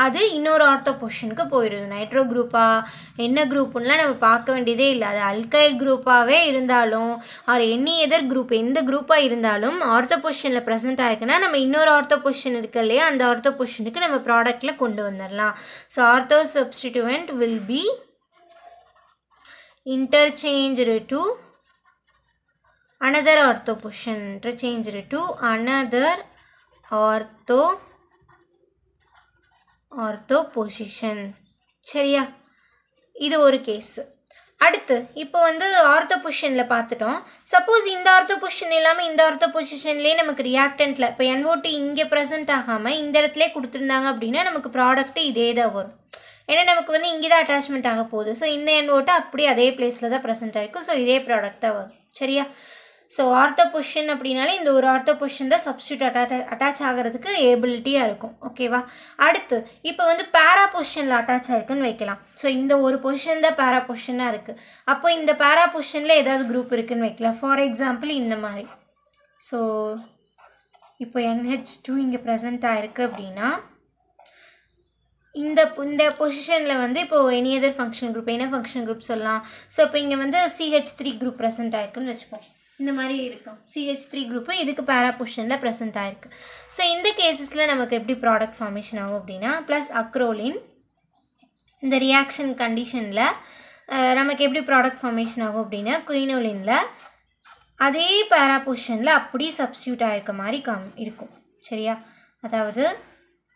அது இன்னொரு ஆர்த்தோ பொஷனுக்கு போயிடுது நைட்ரோ குரூப்பாக என்ன குரூப்புன்னா நம்ம பார்க்க வேண்டியதே இல்லை அது அல்கை குரூப்பாகவே இருந்தாலும் ஆர் எனி எதர் குரூப் எந்த குரூப்பாக இருந்தாலும் ஆர்த்தோ பொஷனில் ப்ரெசென்ட் ஆயிருக்குன்னா நம்ம இன்னொரு ஆர்த்தோ பொஷன் இருக்கு இல்லையா அந்த ஆர்த்தோ பொஷனுக்கு நம்ம ப்ராடக்டில் கொண்டு வந்துடலாம் so ortho substituent will be interchange to another ortho question change it to another ortho ortho position சரியா இது ஒரு கேஸு அடுத்து இப்போ வந்து ஆர்த்தோ பொசிஷனில் பார்த்துட்டோம் சப்போஸ் இந்த ஆர்த்தோ பொசிஷன் இல்லாமல் இந்த ஆர்த்தோ பொசிஷன்லேயே நமக்கு ரியாக்டண்ட்டில் இப்போ என்ஓடி இங்கே ப்ரெசென்ட் ஆகாமல் இந்த இடத்துல கொடுத்துருந்தாங்க அப்படின்னா நமக்கு ப்ராடக்ட்டு இதே தான் வரும் ஏன்னா நமக்கு வந்து இங்கே தான் அட்டாச்மெண்ட் ஆக போகுது ஸோ இந்த என்ஓட்டை அப்படியே அதே பிளேஸில் தான் ப்ரெசென்ட் ஆகிருக்கும் ஸோ இதே ப்ராடக்டாக வரும் சரியா ஸோ ஆர்த்த பொஷன் அப்படின்னாலே இந்த ஒரு ஆர்த்த பொஷன் தான் சப்ஸ்டியூட் அட்டா அட்டாச் ஆகிறதுக்கு ஏபிலிட்டியாக இருக்கும் ஓகேவா அடுத்து இப்போ வந்து பேரா பொஷனில் அட்டாச் ஆகிருக்குன்னு வைக்கலாம் ஸோ இந்த ஒரு பொஷன் தான் பேரா பொஷனாக இருக்குது அப்போ இந்த பேரா பொஷனில் ஏதாவது குரூப் இருக்குதுன்னு வைக்கலாம் ஃபார் எக்ஸாம்பிள் இந்த மாதிரி ஸோ இப்போ என்ஹெச் டூ இங்கே ப்ரெசண்ட் ஆகிருக்கு அப்படின்னா இந்த இந்த பொசிஷனில் வந்து இப்போது எனி அதர் ஃபங்க்ஷன் குரூப் என்ன ஃபங்க்ஷன் குரூப் சொல்லலாம் ஸோ இப்போ இங்கே வந்து சிஹெச் த்ரீ குரூப் ப்ரெசென்ட் ஆயிருக்குன்னு வச்சுப்போம் இந்த மாதிரி இருக்கும் சிஹெச் த்ரீ குரூப்பு இதுக்கு பேரா பொஷனில் ப்ரெசென்ட் ஆகிருக்கு ஸோ இந்த கேசஸில் நமக்கு எப்படி ப்ராடக்ட் ஃபார்மேஷன் ஆகும் அப்படின்னா ப்ளஸ் அக்ரோலின் இந்த ரியாக்ஷன் கண்டிஷனில் நமக்கு எப்படி ப்ராடக்ட் ஃபார்மேஷன் ஆகும் அப்படின்னா குயினோலினில் அதே பேரா பொஷனில் அப்படியே சப்ஸ்டியூட் ஆகிருக்க மாதிரி காம் இருக்கும் சரியா அதாவது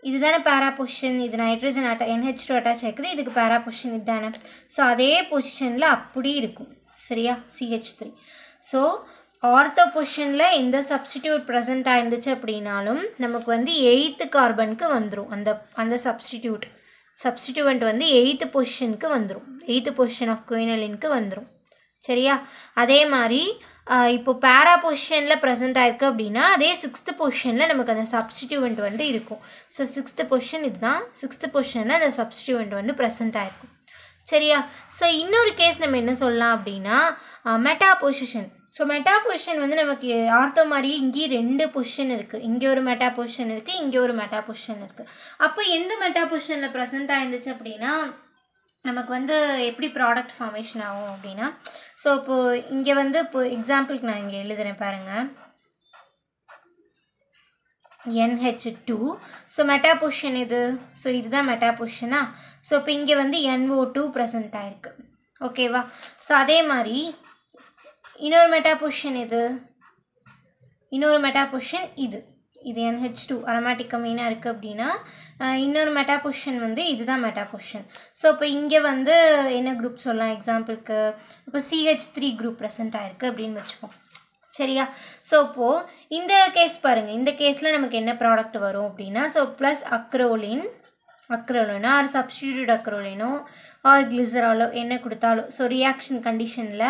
இதுதானே பேரா பொசிஷன் இது நைட்ரஜன் அட்டா என்ஹெச் டூ அட்டாச் ஆகிக்குது இதுக்கு பேரா பொசிஷன் இதுதானே ஸோ அதே பொசிஷனில் அப்படி இருக்கும் சரியா சிஹெச் த்ரீ ஸோ ஆர்த்தோ பொஷனில் இந்த சப்ஸ்டிடியூட் ப்ரெசென்ட் ஆயிருந்துச்சு அப்படின்னாலும் நமக்கு வந்து எயித்து கார்பனுக்கு வந்துடும் அந்த அந்த சப்ஸ்டிடியூட் சப்ஸ்டிடியூவெண்ட் வந்து எயித்து பொசிஷனுக்கு வந்துடும் எயித்து பொசிஷன் ஆஃப் குயினலினுக்கு வந்துடும் சரியா அதே மாதிரி இப்போ பேரா பொசிஷனில் ப்ரெசென்ட் ஆயிருக்கு அப்படின்னா அதே சிக்ஸ்த்து பொசிஷனில் நமக்கு அந்த சப்ஸ்டிடியூவெண்ட் வந்து இருக்கும் ஸோ சிக்ஸ்த்து பொசிஷன் இதுதான் சிக்ஸ்த்து பொசிஷனில் அந்த சப்ஸ்டிடியூவெண்ட் வந்து ப்ரெசென்ட் ஆயிருக்கும் சரியா ஸோ இன்னொரு கேஸ் நம்ம என்ன சொல்லலாம் அப்படின்னா meta position so meta position வந்து நமக்கு ஆர்த்தோ மாதிரி இங்கேயும் ரெண்டு பொசிஷன் இருக்குது இங்கே ஒரு மெட்டா பொசிஷன் இருக்குது இங்கே ஒரு மெட்டா பொசிஷன் இருக்குது அப்போ எந்த மெட்டா பொசிஷனில் ப்ரெசென்ட் ஆயிருந்துச்சு அப்படின்னா நமக்கு வந்து எப்படி ப்ராடக்ட் ஃபார்மேஷன் ஆகும் அப்படின்னா ஸோ இப்போது இங்கே வந்து இப்போ எக்ஸாம்பிளுக்கு நான் இங்கே எழுதுகிறேன் பாருங்கள் NH two so meta position இது ஸோ இதுதான் மெட்டா பொஷனா ஸோ இப்போ இங்கே வந்து என்ஓ டூ ப்ரெசென்ட் ஆகிருக்கு ஓகேவா ஸோ அதே மாதிரி இன்னொரு மெட்டா பொசிஷன் இது இன்னொரு மெட்டா பொசிஷன் இது இது என்ஹெச் டூ அரோமேட்டிக் கம்மினாக இருக்குது அப்படின்னா இன்னொரு மெட்டா பொசிஷன் வந்து இதுதான் மெட்டா பொசிஷன் ஸோ இப்போ இங்கே வந்து என்ன குரூப் சொல்லலாம் எக்ஸாம்பிளுக்கு இப்போ சிஹெச் த்ரீ குரூப் ப்ரெசென்ட் ஆகிருக்கு அப்படின்னு வச்சுப்போம் சரியா ஸோ இப்போது இந்த கேஸ் பாருங்கள் இந்த கேஸில் நமக்கு என்ன ப்ராடக்ட் வரும் அப்படின்னா ஸோ ப்ளஸ் அக்ரோலின் அக்ரோலினோ ஆர் சப்ஸ்டியூட் அக்ரோலினோ ஆர் கிளிசராலோ என்ன கொடுத்தாலோ ஸோ ரியாக்ஷன் கண்டிஷனில்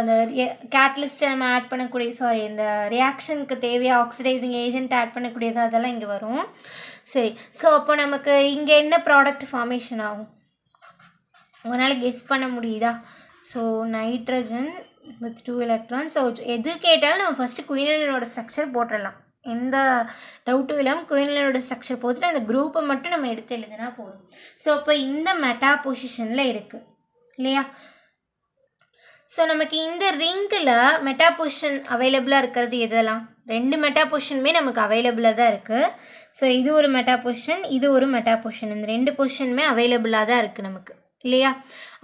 அந்த கேட்டலிஸ்ட்டை நம்ம ஆட் பண்ணக்கூடிய சாரி இந்த ரியாக்ஷனுக்கு தேவையாக ஆக்சிடைசிங் ஏஜென்ட் ஆட் பண்ணக்கூடியது அதெல்லாம் இங்கே வரும் சரி ஸோ அப்போ நமக்கு இங்கே என்ன ப்ராடக்ட் ஃபார்மேஷன் ஆகும் உங்களால் கெஸ் பண்ண முடியுதா so nitrogen with two electron so எது கேட்டாலும் நம்ம ஃபஸ்ட்டு குயினோட ஸ்ட்ரக்சர் போட்டுடலாம் எந்த டவுட்டும் இல்லாமல் குயின்லனோட ஸ்ட்ரக்சர் போட்டுட்டு அந்த குரூப்பை மட்டும் நம்ம எடுத்து எழுதுனா போதும் ஸோ அப்போ இந்த மெட்டா பொசிஷனில் இருக்குது இல்லையா ஸோ நமக்கு இந்த ரிங்கில் மெட்டா பொஷன் அவைலபிளாக இருக்கிறது எதெல்லாம் ரெண்டு மெட்டா பொஷனுமே நமக்கு அவைலபிளாக தான் இருக்குது ஸோ இது ஒரு மெட்டா பொஷன் இது ஒரு மெட்டா பொஷன் இந்த ரெண்டு பொஷனுமே அவைலபிளாக தான் இருக்குது நமக்கு இல்லையா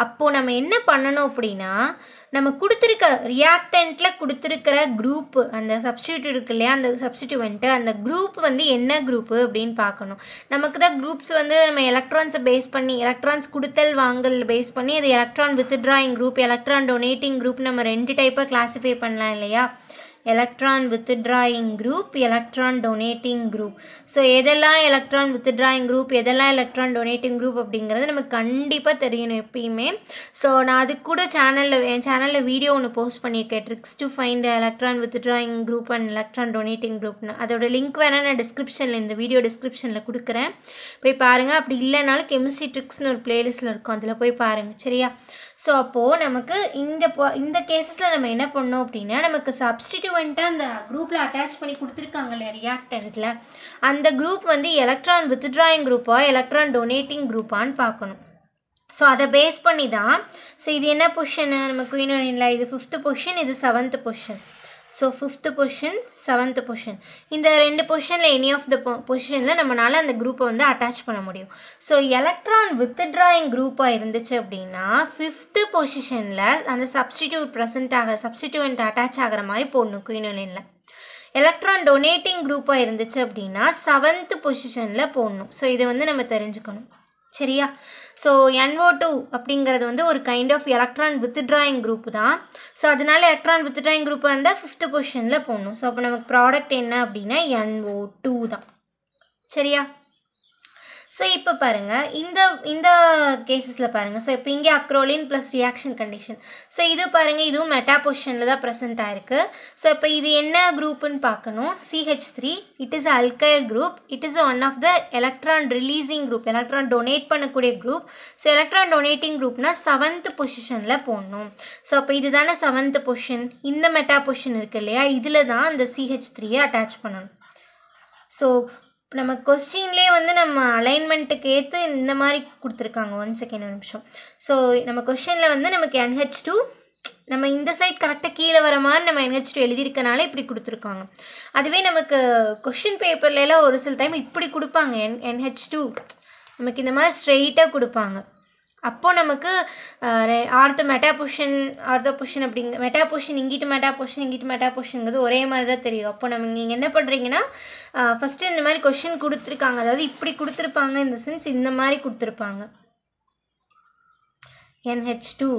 அப்போது நம்ம என்ன பண்ணணும் அப்படின்னா நம்ம கொடுத்துருக்க ரியாக்டண்ட்டில் கொடுத்துருக்கிற குரூப்பு அந்த சப்ஸ்டியூட் இருக்கு இல்லையா அந்த சப்ஸ்டிடியூவெண்ட்டு அந்த குரூப் வந்து என்ன குரூப்பு அப்படின்னு பார்க்கணும் நமக்கு தான் குரூப்ஸ் வந்து நம்ம எலக்ட்ரான்ஸை பேஸ் பண்ணி எலக்ட்ரான்ஸ் கொடுத்தல் வாங்கல் பேஸ் பண்ணி அது electron withdrawing group electron donating group நம்ம ரெண்டு டைப்பாக கிளாஸிஃபை பண்ணலாம் இல்லையா electron withdrawing group electron donating group so எதெல்லாம் எலக்ட்ரான் withdrawing குரூப் எதெல்லாம் எலக்ட்ரான் டொனேட்டிங் குரூப் அப்படிங்கிறது நமக்கு கண்டிப்பாக தெரியணும் எப்பயுமே ஸோ நான் அது சேனலில் என் சேனலில் வீடியோ ஒன்று போஸ்ட் பண்ணியிருக்கேன் tricks to find electron withdrawing group and electron donating group. அதோட லிங்க் வேணால் நான் டிஸ்கிரிப்ஷனில் இந்த வீடியோ descriptionல கொடுக்குறேன் போய் பாருங்கள் அப்படி இல்லைனாலும் கெமிஸ்ட்ரி ட்ரிக்ஸ்னு ஒரு playlistல இருக்கும் அதில் போய் பாருங்கள் சரியா ஸோ அப்போது நமக்கு இந்த இந்த கேசஸில் நம்ம என்ன பண்ணோம் அப்படின்னா நமக்கு சப்ஸ்டிடியூவெண்ட்டாக அந்த குரூப்பில் அட்டாச் பண்ணி கொடுத்துருக்காங்க இல்லையா ரியாக்டன்ஸில் அந்த குரூப் வந்து எலக்ட்ரான் வித்ட்ராயிங் குரூப்பாக எலக்ட்ரான் டொனேட்டிங் குரூப்பான்னு பார்க்கணும் ஸோ அதை பேஸ் பண்ணி தான் ஸோ இது என்ன பொஷனு நமக்கு இன்னொன்னு இல்லை இது ஃபிஃப்த்து பொஷன் இது seventh position so fifth position seventh position இந்த ரெண்டு பொசிஷனில் எனி ஆஃப் த பொசிஷனில் நம்மளால் அந்த குரூப்பை வந்து அட்டாச் பண்ண முடியும் ஸோ எலக்ட்ரான் வித்ட்ராயிங் குரூப்பாக இருந்துச்சு அப்படின்னா ஃபிஃப்த்து பொசிஷனில் அந்த சப்ஸ்டிடியூட் ப்ரெசென்ட் ஆக சப்ஸ்டிடியூண்ட் அட்டாச் ஆகிற மாதிரி போடணும் குயினோலினில் எலக்ட்ரான் டொனேட்டிங் குரூப்பாக இருந்துச்சு அப்படின்னா செவன்த்து பொசிஷனில் போடணும் ஸோ இதை வந்து நம்ம தெரிஞ்சுக்கணும் சரியா ஸோ என்ஓ டூ அப்படிங்கிறது வந்து ஒரு kind of electron drawing group தான் ஸோ அதனால் எலக்ட்ரான் ட்ராயிங் குரூப்பாக இருந்தால் ஃபிஃப்த்து பொசிஷனில் போகணும் ஸோ அப்போ நமக்கு ப்ராடக்ட் என்ன அப்படின்னா என்ஓ டூ தான் சரியா ஸோ இப்போ பாருங்கள் இந்த இந்த கேசஸில் பாருங்கள் ஸோ இப்போ இங்கே acrolein plus reaction condition so இது பாருங்கள் இதுவும் மெட்டா பொசிஷனில் தான் ப்ரெசென்ட் ஆயிருக்கு ஸோ இப்போ இது என்ன குரூப்புன்னு பார்க்கணும் CH three it is alkyl group it is one of the electron releasing group electron donate பண்ணக்கூடிய குரூப் ஸோ எலக்ட்ரான் டொனேட்டிங் குரூப்னா செவன்த் பொசிஷனில் போடணும் ஸோ அப்போ இது தானே செவன்த் பொசிஷன் இந்த மெட்டா பொசிஷன் இருக்குது இல்லையா இதில் தான் அந்த சிஹெச் த்ரீயை அட்டாச் பண்ணணும் ஸோ இப்போ நம்ம கொஸ்டின்லேயே வந்து நம்ம அலைன்மெண்ட்டுக்கு ஏற்று இந்த மாதிரி கொடுத்துருக்காங்க ஒன் செகண்ட் நிமிஷம் ஸோ நம்ம கொஷினில் வந்து நமக்கு என்ஹெச் டூ நம்ம இந்த சைட் கரெக்டாக கீழே வர மாதிரி நம்ம என்ஹெச் டூ எழுதியிருக்கனால இப்படி கொடுத்துருக்காங்க அதுவே நமக்கு கொஷின் பேப்பர்ல ஒரு சில டைம் இப்படி கொடுப்பாங்க என் என்ஹெச் டூ நமக்கு இந்த மாதிரி ஸ்ட்ரெயிட்டாக கொடுப்பாங்க அப்போது நமக்கு ortho meta position ortho position அப்படிங்க மெட்டா பொஷன் இங்கிட்டு மெட்டா பொஷன் இங்கிட்டு மெட்டா பொஷன்ங்கிறது ஒரே மாதிரி தான் தெரியும் அப்போ நம்ம நீங்கள் என்ன பண்ணுறீங்கன்னா ஃபஸ்ட்டு இந்த மாதிரி கொஷின் கொடுத்துருக்காங்க அதாவது இப்படி கொடுத்துருப்பாங்க இந்த சென்ஸ் இந்த மாதிரி கொடுத்துருப்பாங்க என்ஹெச் டூ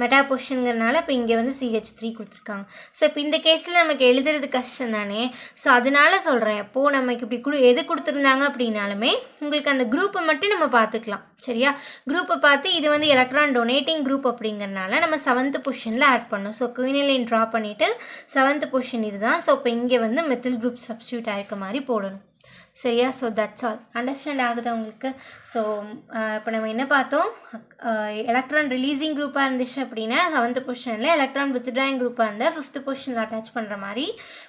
மெட்டா பொஷனுங்கிறனால இப்போ இங்கே வந்து சிஹெச் த்ரீ கொடுத்துருக்காங்க ஸோ இப்போ இந்த கேஸில் நமக்கு எழுதுறது கஷ்டம் தானே ஸோ அதனால சொல்கிறேன் இப்போது நமக்கு இப்படி குரு எது கொடுத்துருந்தாங்க அப்படின்னாலுமே உங்களுக்கு அந்த குரூப்பை மட்டும் நம்ம பார்த்துக்கலாம் சரியா குரூப்பை பார்த்து இது வந்து எலக்ட்ரான் டொனேட்டிங் குரூப் அப்படிங்கிறனால நம்ம செவன்த் பொஷனில் ஆட் பண்ணோம் ஸோ குயினிலைன் ட்ரா பண்ணிவிட்டு செவன்த் பொஷன் இதுதான் ஸோ இப்போ இங்கே வந்து மெத்தில் குரூப் சப்ஸ்டியூட் ஆகிருக்க மாதிரி போடணும் சரியா ஸோ தட்ஸ் ஆல் அண்டர்ஸ்டாண்ட் ஆகுது உங்களுக்கு ஸோ இப்போ நம்ம என்ன பார்த்தோம் எலக்ட்ரான் ரிலீஸிங் குரூப்பாக இருந்துச்சு அப்படின்னா செவன்த் பொசிஷனில் எலக்ட்ரான் வித்ட்ராயிங் குரூப்பாக இருந்தால் ஃபிஃப்த் பொசிஷனில் அட்டாச் பண்ணுற மாதிரி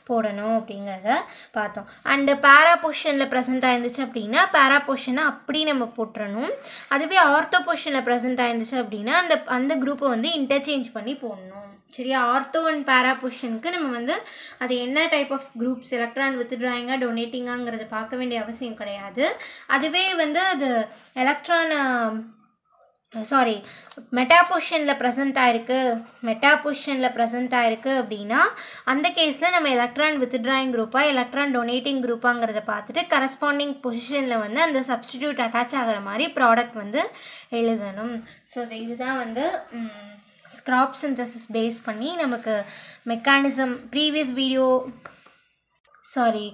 போடணும் அப்படிங்கிறத பார்த்தோம் அண்டு பேரா பொசிஷனில் ப்ரெசென்ட் ஆயிருந்துச்சு அப்படின்னா பேரா பொசிஷனை அப்படி நம்ம போட்டுறணும் அதுவே ஆர்த்தோ பொசிஷனில் ப்ரெசென்ட் ஆயிருந்துச்சு அப்படின்னா அந்த அந்த குரூப்பை வந்து இன்டர்சேஞ்ச் பண்ணி போடணும் சரியா ஆர்த்தோ அண்ட் பேரா பொசிஷனுக்கு நம்ம வந்து அது என்ன டைப் ஆஃப் குரூப்ஸ் எலக்ட்ரான் ட்ராயிங்காக டொனேட்டிங்காங்கிறத பார்க்க வேண்டிய அவசியம் கிடையாது அதுவே வந்து அது எலக்ட்ரான் சாரி மெட்டா ப்ரெசென்ட் ஆகிருக்கு மெட்டா ப்ரெசென்ட் ஆகிருக்கு அப்படின்னா அந்த கேஸில் நம்ம எலக்ட்ரான் வித்ட்ராயிங் குரூப்பாக எலக்ட்ரான் டொனேட்டிங் குரூப்பாங்கிறத பார்த்துட்டு கரஸ்பாண்டிங் பொசிஷனில் வந்து அந்த சப்ஸ்டிடியூட் அட்டாச் ஆகிற மாதிரி ப்ராடக்ட் வந்து எழுதணும் ஸோ இதுதான் வந்து ஸ்க்ராப் சின்தசிஸ் பேஸ் பண்ணி நமக்கு mechanism previous video sorry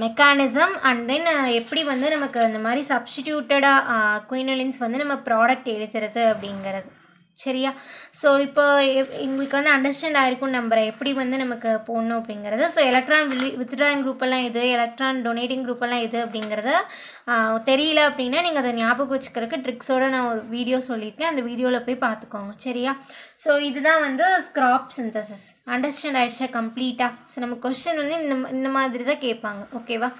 mechanism and then எப்படி வந்து நமக்கு இந்த மாதிரி சப்ஸ்டியூட்டடாக குயினலின்ஸ் uh, வந்து நம்ம ப்ராடக்ட் எழுதுறது அப்படிங்கிறது சரியா ஸோ இப்போ எங்களுக்கு வந்து அண்டர்ஸ்டாண்ட் ஆகிருக்கும் நம்பர் எப்படி வந்து நமக்கு போடணும் அப்படிங்கிறது ஸோ எலக்ட்ரான் விலி வித்ட்ராயிங் குரூப்பெல்லாம் இது எலக்ட்ரான் டொனேட்டிங் குரூப்பெல்லாம் இது அப்படிங்கிறத தெரியல அப்படின்னா நீங்கள் அதை ஞாபகம் வச்சுக்கிறதுக்கு ட்ரிக்ஸோடு நான் ஒரு வீடியோ சொல்லியிருக்கேன் அந்த வீடியோவில் போய் பார்த்துக்கோங்க சரியா ஸோ இதுதான் வந்து ஸ்க்ராப் சிந்தசிஸ் அண்டர்ஸ்டாண்ட் ஆகிடுச்சா கம்ப்ளீட்டாக ஸோ நம்ம கொஸ்டின் வந்து இந்த இந்த மாதிரி தான் கேட்பாங்க ஓகேவா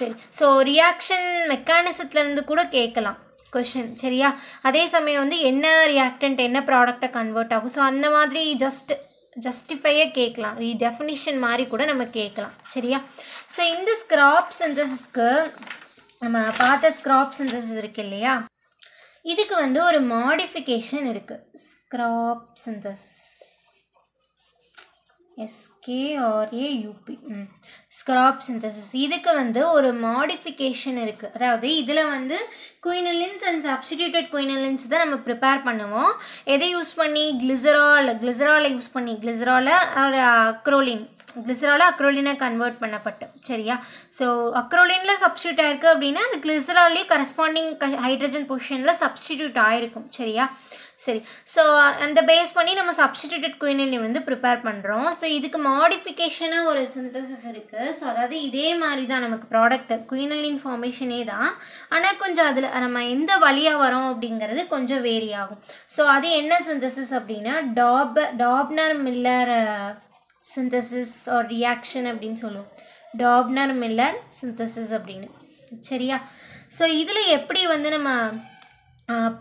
சரி ஸோ ரியாக்ஷன் மெக்கானிசத்துலேருந்து கூட கேட்கலாம் கொஷின் சரியா அதே சமயம் வந்து என்ன ரியாக்டன்ட் என்ன ப்ராடக்டை கன்வெர்ட் ஆகும் ஸோ அந்த மாதிரி ஜஸ்ட் ஜஸ்டிஃபையே கேட்கலாம் ரீடெஃபினிஷன் மாதிரி கூட நம்ம கேட்கலாம் சரியா ஸோ இந்த ஸ்க்ராப் சிந்தசிஸ்க்கு நம்ம பார்த்த ஸ்க்ராப் சிந்தசிஸ் இருக்கு இல்லையா இதுக்கு வந்து ஒரு மாடிஃபிகேஷன் இருக்குது Skraup synthesis SKRA UP Skraup synthesis இதுக்கு வந்து ஒரு மாடிஃபிகேஷன் இருக்குது அதாவது இதில் வந்து குயினலின்ஸ் அண்ட் சப்ஸ்டியூட்டட் குயினலின்ஸ் தான் நம்ம ப்ரிப்பேர் பண்ணுவோம் எதை யூஸ் பண்ணி கிளிசரால் கிளிசராலை யூஸ் பண்ணி கிளிசராலை ஒரு அக்ரோலின் கிளிசரால் அக்ரோலினை கன்வெர்ட் பண்ணப்பட்டு சரியா ஸோ அக்ரோலினில் சப்ஸ்டியூட் ஆயிருக்கு அப்படின்னா அந்த கிளிசராலே கரஸ்பாண்டிங் ஹைட்ரஜன் பொசிஷனில் சப்ஸ்டியூட் ஆகிருக்கும் சரியா சரி ஸோ அந்த பேஸ் பண்ணி நம்ம சப்ஸ்டிடியூட் குயினில் வந்து ப்ரிப்பேர் பண்ணுறோம் ஸோ இதுக்கு மாடிஃபிகேஷனாக ஒரு சிந்தசிஸ் இருக்குது ஸோ அதாவது இதே மாதிரி தான் நமக்கு ப்ராடக்ட் குயினலின் ஃபார்மேஷனே தான் ஆனால் கொஞ்சம் அதில் நம்ம எந்த வழியாக வரோம் அப்படிங்கிறது கொஞ்சம் வேரி ஆகும் ஸோ அது என்ன சிந்தசிஸ் அப்படின்னா டாப் Doebner Miller synthesis or reaction அப்படின்னு சொல்லுவோம் டாப்னர் மில்லர் சிந்தசிஸ் அப்படின்னு சரியா ஸோ இதில் எப்படி வந்து நம்ம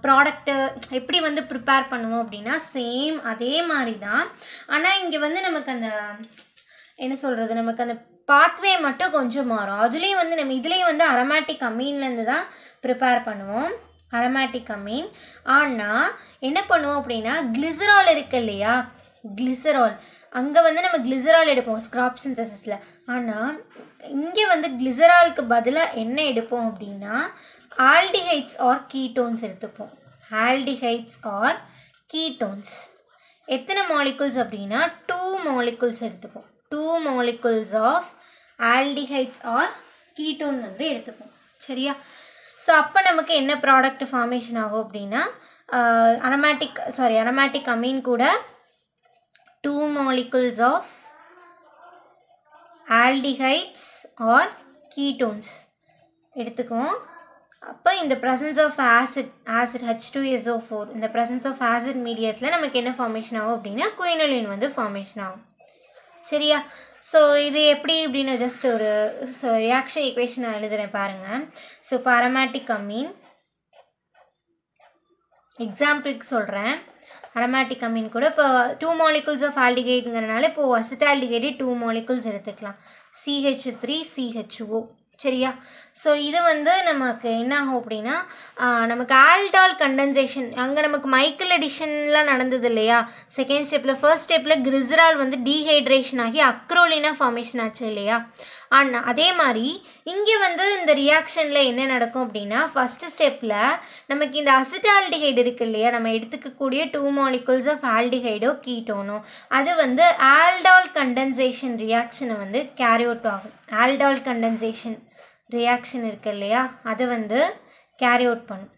ப்ராடக்ட்டு எப்படி வந்து ப்ரிப்பேர் பண்ணுவோம் அப்படின்னா சேம் அதே மாதிரி தான் ஆனால் இங்கே வந்து நமக்கு அந்த என்ன சொல்கிறது நமக்கு அந்த பாத்வே மட்டும் கொஞ்சம் மாறும் அதுலேயும் வந்து நம்ம இதுலேயும் வந்து அரமேட்டிக் அமீன்லேருந்து தான் ப்ரிப்பேர் பண்ணுவோம் அரமேட்டிக் அமீன் ஆனால் என்ன பண்ணுவோம் அப்படின்னா கிளிசரால் இருக்குது இல்லையா கிளிசரால் அங்கே வந்து நம்ம கிளிசரால் எடுப்போம் ஸ்க்ராப் சிந்தசிஸில் ஆனால் இங்கே வந்து கிளிசரால்க்கு பதிலாக என்ன எடுப்போம் அப்படின்னா ஆல்டிஹைட்ஸ் ஆர் கீட்டோன்ஸ் எடுத்துப்போம் ஆல்டிஹைட்ஸ் ஆர் கீட்டோன்ஸ் எத்தனை மாலிகுல்ஸ் அப்படின்னா டூ மாலிகுல்ஸ் எடுத்துப்போம் two molecules of aldehydes or ketone வந்து எடுத்துப்போம் சரியா ஸோ அப்போ நமக்கு என்ன ப்ராடக்ட் ஃபார்மேஷன் ஆகும் அப்படின்னா அனமேட்டிக் சாரி அனமேட்டிக் அமீன் கூட two molecules of aldehydes or ketones எடுத்துக்குவோம் அப்போ இந்த presence of acid acid H two SO four இந்த ப்ரெசன்ஸ் ஆஃப் ஆசிட் மீடியத்தில் நமக்கு என்ன ஃபார்மேஷன் ஆகும் அப்படின்னா குயினலின் வந்து ஃபார்மேஷன் ஆகும் சரியா ஸோ இது எப்படி அப்படின்னு ஜஸ்ட் ஒரு ஸோ ரியாக்ஷன் ஈக்குவேஷன் நான் எழுதுகிறேன் பாருங்கள் ஸோ பாரமேட்டிக் அமீன் எக்ஸாம்பிளுக்கு சொல்கிறேன் அரமேட்டிக் அமீன் கூட இப்போ டூ மாலிகுல்ஸ் ஆஃப் ஆல்டிகேட்டுங்கிறனால இப்போது அசிட்டால்டிகேட்டே டூ மாலிகுல்ஸ் எடுத்துக்கலாம் சிஹெச் த்ரீ சிஹெச்ஓ சரியா ஸோ இது வந்து நமக்கு என்னாகும் அப்படின்னா நமக்கு ஆல்டால் கண்டன்சேஷன் அங்கே நமக்கு மைக்கேல் எடிஷன்லாம் நடந்தது இல்லையா செகண்ட் ஸ்டெப்பில் ஃபர்ஸ்ட் ஸ்டெப்பில் கிரிசரால் வந்து டீஹைட்ரேஷன் ஆகி அக்ரோலினா ஃபார்மேஷன் ஆச்சு இல்லையா ஆனால் அதே மாதிரி இங்கே வந்து இந்த ரியாக்ஷனில் என்ன நடக்கும் அப்படின்னா ஃபஸ்ட்டு ஸ்டெப்பில் நமக்கு இந்த அசிட்டால்டிஹைடு இருக்குது இல்லையா நம்ம எடுத்துக்கக்கூடிய டூ மாலிகுல்ஸ் ஆஃப் ஆல்டிஹைடோ கீட்டோனோ அது வந்து ஆல்டால் கண்டன்சேஷன் ரியாக்ஷனை வந்து கேரி அவுட் ஆகும் ஆல்டால் கண்டன்சேஷன் ரியாக்ஷன் இருக்குது இல்லையா அதை வந்து கேரி அவுட் பண்ணும்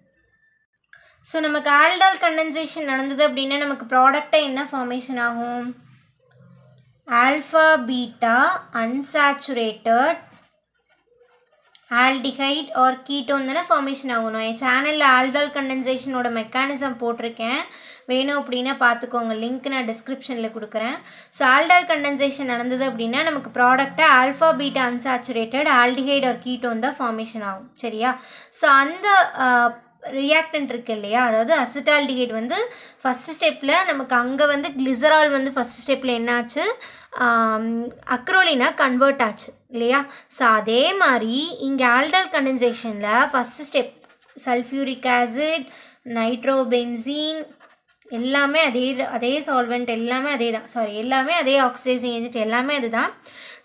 ஸோ நமக்கு ஆல்டால் கண்டன்சேஷன் நடந்தது அப்படின்னா நமக்கு ப்ராடக்டாக என்ன ஃபார்மேஷன் ஆகும் alpha beta unsaturated aldehyde or ketone தானே ஃபார்மேஷன் ஆகணும் என் சேனலில் ஆல்டால் கண்டன்சேஷனோட மெக்கானிசம் போட்டிருக்கேன் வேணும் அப்படின்னா பார்த்துக்கோங்க லிங்க் நான் டிஸ்கிரிப்ஷனில் கொடுக்குறேன் ஸோ ஆல்டால் கண்டன்சேஷன் நடந்தது அப்படின்னா நமக்கு ப்ராடக்ட்டை alpha beta unsaturated aldehyde or ketone தான் ஃபார்மேஷன் ஆகும் சரியா ஸோ அந்த ரியாக்டன்ட் இருக்கு இல்லையா அதாவது அசிட்டால்டிஹைட் வந்து ஃபஸ்ட் ஸ்டெப்பில் நமக்கு அங்கே வந்து கிளிசரால் வந்து ஃபஸ்ட் ஸ்டெப்பில் என்னாச்சு அக்ரோலினாக கன்வெர்ட் ஆச்சு இல்லையா ஸோ அதே மாதிரி இங்கே ஆல்டால் கண்டன்சேஷனில் first step sulphuric acid nitrobenzene எல்லாமே அதே அதே சால்வெண்ட் எல்லாமே அதே தான் சாரி எல்லாமே அதே ஆக்சிடைசிங் ஏஜென்ட் எல்லாமே அதுதான்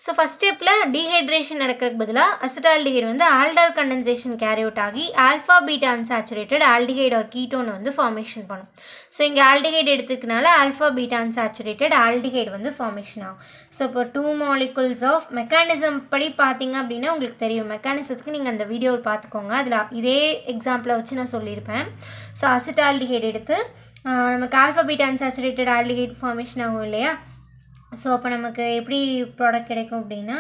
ஸோ ஃபஸ்ட் ஸ்டெப்பில் டீஹைட்ரேஷன் நடக்கிறதுக்கு பதிலாக அசிட்டால்டிஹைடு வந்து ஆல்டால் கண்டென்சேஷன் கேரி அவுட் ஆகி ஆல்ஃபா பீட்டா அன்சாச்சுரேட்டட் ஆல்டிஹைடு ஒரு கீட்டோனை வந்து ஃபார்மேஷன் பண்ணும் ஸோ இங்கே ஆல்டிஹைடு எடுத்துக்கனால ஆல்ஃபா பீட்டா அன்சாச்சுரேட்டட் ஆல்டிஹைடு வந்து ஃபார்மேஷன் ஆகும் ஸோ இப்போ டூ மாலிகுல்ஸ் ஆஃப் மெக்கானிசம் படி பார்த்தீங்க அப்படின்னா உங்களுக்கு தெரியும் மெக்கானிசத்துக்கு நீங்கள் அந்த வீடியோவில் பார்த்துக்கோங்க அதில் இதே எக்ஸாம்பிளை வச்சு நான் சொல்லியிருப்பேன் ஸோ அசிட்டால்டிஹைடு எடுத்து நமக்கு ஆல்ஃபபீட் அன்சாச்சுரேட்டட் ஆல்டிகேட் ஃபார்மேஷன் ஆகும் இல்லையா ஸோ அப்போ நமக்கு எப்படி ப்ராடக்ட் கிடைக்கும் அப்படின்னா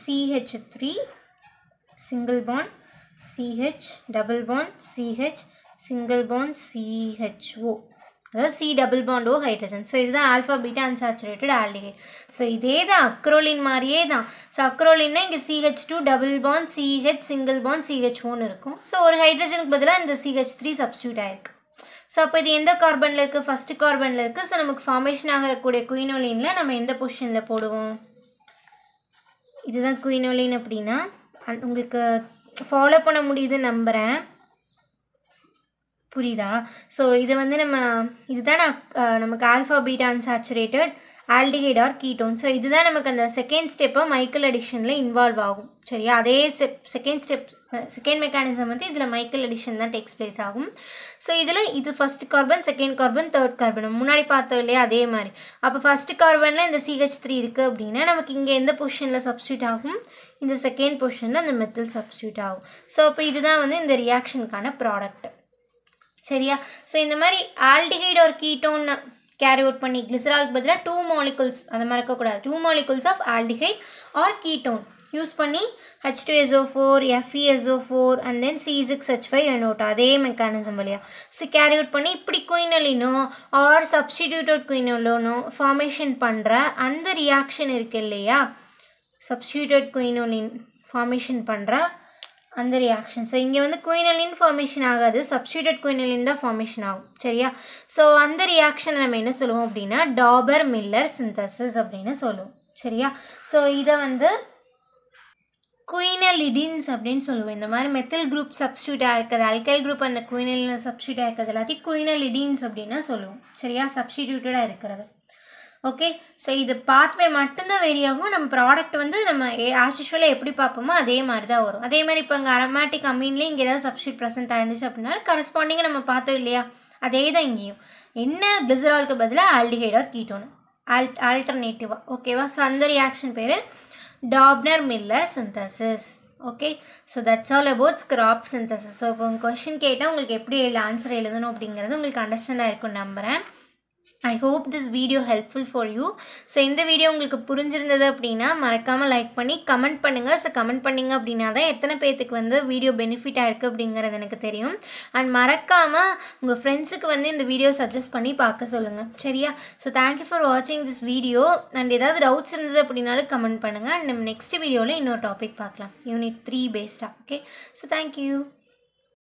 CH three single bond CH double bond CH single bond CHO அதாவது C double bond O hydrogen so இதுதான் alpha beta unsaturated aldehyde so இதே தான் அக்ரோலின் மாதிரியே தான் ஸோ அக்ரோலின்னா இங்கே CH two double bond CH single bond CH ஒன்று இருக்கும் ஸோ ஒரு ஹைட்ரஜனுக்கு பதிலாக இந்த சிஹெச் த்ரீ சப்ஸ்டியூட் ஆயிருக்கு ஸோ அப்போ இது எந்த கார்பனில் இருக்குது ஃபஸ்ட்டு கார்பனில் இருக்குது ஸோ நமக்கு ஃபார்மேஷன் ஆகக்கூடிய குயினோலினில் நம்ம எந்த பொசிஷனில் போடுவோம் இதுதான் குயினோலின் அப்படின்னா உங்களுக்கு ஃபாலோ பண்ண முடியுது நம்புகிறேன் புரியுதா ஸோ இதை வந்து நம்ம இதுதான் நான் நமக்கு alpha beta unsaturated aldehyde or ketone so இதுதான் நமக்கு அந்த செகண்ட் ஸ்டெப்பை மைக்கல் அடிஷனில் இன்வால்வ் ஆகும் சரியா அதே செப் செகண்ட் ஸ்டெப் செகண்ட் மெக்கானிசம் வந்து இதில் மைக்கல் அடிஷன் தான் டேக்ஸ் பிளேஸ் ஆகும் ஸோ இதில் இது first carbon second carbon third carbon முன்னாடி பார்த்தோம் இல்லையா அதே மாதிரி அப்போ ஃபஸ்ட் கார்பனில் இந்த சிஹெச் த்ரீ இருக்குது அப்படின்னா நமக்கு இங்கே எந்த பொசிஷனில் சப்ஸ்டியூட் ஆகும் இந்த செகண்ட் பொசிஷனில் அந்த மெத்தில் சப்ஸ்டியூட் ஆகும் ஸோ அப்போ இதுதான் வந்து இந்த ரியாக்ஷனுக்கான ப்ராடக்ட் சரியா ஸோ இந்த மாதிரி ஆல்டிஹைட் ஒரு கீட்டோன்னு கேரி அவுட் பண்ணி கிளிசராலுக்கு பதிலாக டூ மாலிகுல்ஸ் அந்த மாதிரி இருக்கக்கூடாது two molecules of aldehyde or ketone use பண்ணி H two SO four FESO four and then C six H five அனோட்டா அதே மெக்கானிசம் வழியாக ஸோ அவுட் பண்ணி இப்படி குயினலினோ ஆர் சப்ஸ்டிடியூட்டட் குயினோலோனோ ஃபார்மேஷன் பண்ணுற அந்த ரியாக்ஷன் இருக்குது இல்லையா சப்ஸ்டியூட்டட் குயினோலின் ஃபார்மேஷன் பண்ணுற அந்த ரியாக்ஷன் ஸோ இங்கே வந்து குயினலின் ஃபார்மேஷன் ஆகாது சப்ஸ்டியூட்டட் குயினலின் தான் ஃபார்மேஷன் ஆகும் சரியா ஸோ அந்த ரியாக்ஷனை நம்ம என்ன சொல்லுவோம் அப்படின்னா டாபர் மில்லர் சிந்தசிஸ் அப்படின்னு சொல்லுவோம் சரியா ஸோ இதை வந்து குயினலிடின்ஸ் அப்படின்னு சொல்லுவோம் இந்த மாதிரி மெத்தில் குரூப் சப்ஸ்டியூட்டாக இருக்கிறது அல்கைல் குரூப் அந்த குயினல் சப்ஸ்டியூட்டாக இருக்கிறது எல்லாத்தையும் குயினலிடின்ஸ் அப்படின்னா சொல்லுவோம் சரியா சப்ஸ்டிடியூட்டடாக இருக்கிறது ஓகே ஸோ இது பாத்வே மட்டும்தான் வேரி ஆகும் நம்ம ப்ராடக்ட் வந்து நம்ம ஆஸ் யூஷுவலாக எப்படி பார்ப்போமோ அதே மாதிரி தான் வரும் அதே மாதிரி இப்போ இங்கே அரமேட்டிக் அமீன்லேயும் இங்கே ஏதாவது சப்ஸ்டியூட் ப்ரெசென்ட் ஆயிருந்துச்சு அப்படின்னா கரஸ்பாண்டிங்காக நம்ம பார்த்தோம் இல்லையா அதே தான் இங்கேயும் என்ன கிளிசரால்க்கு பதிலாக ஆல்டிஹைடார் கீட்டோன்னு ஆல் ஆல்டர்னேட்டிவாக ஓகேவா ஸோ அந்த ரியாக்ஷன் பேர் Doebner Miller synthesis. Okay so that's all about Skraup synthesis so இப்போ உங்கள் கொஷின் கேட்டால் உங்களுக்கு எப்படி ஆன்சர் எழுதணும் அப்படிங்கிறது உங்களுக்கு அண்டர்ஸ்டாண்ட் ஆகிருக்கும் நம்புகிறேன் I hope this video helpful for you so இந்த வீடியோ உங்களுக்கு புரிஞ்சிருந்தது அப்படின்னா மறக்காமல் லைக் பண்ணி கமெண்ட் பண்ணுங்கள் ஸோ கமெண்ட் பண்ணிங்க அப்படின்னா தான் எத்தனை பேர்த்துக்கு வந்து வீடியோ பெனிஃபிட் ஆயிருக்கு அப்படிங்கிறது எனக்கு தெரியும் அண்ட் மறக்காமல் உங்கள் ஃப்ரெண்ட்ஸுக்கு வந்து இந்த வீடியோ சஜஸ்ட் பண்ணி பார்க்க சொல்லுங்கள் சரியா ஸோ தேங்க்யூ ஃபார் வாட்சிங் திஸ் வீடியோ அண்ட் ஏதாவது டவுட்ஸ் இருந்தது அப்படின்னாலும் கமெண்ட் பண்ணுங்கள் அண்ட் நம்ம நெக்ஸ்ட் வீடியோவில் இன்னொரு டாபிக் பார்க்கலாம் யூனிட் த்ரீ பேஸ்டாக ஓகே ஸோ தேங்க்யூ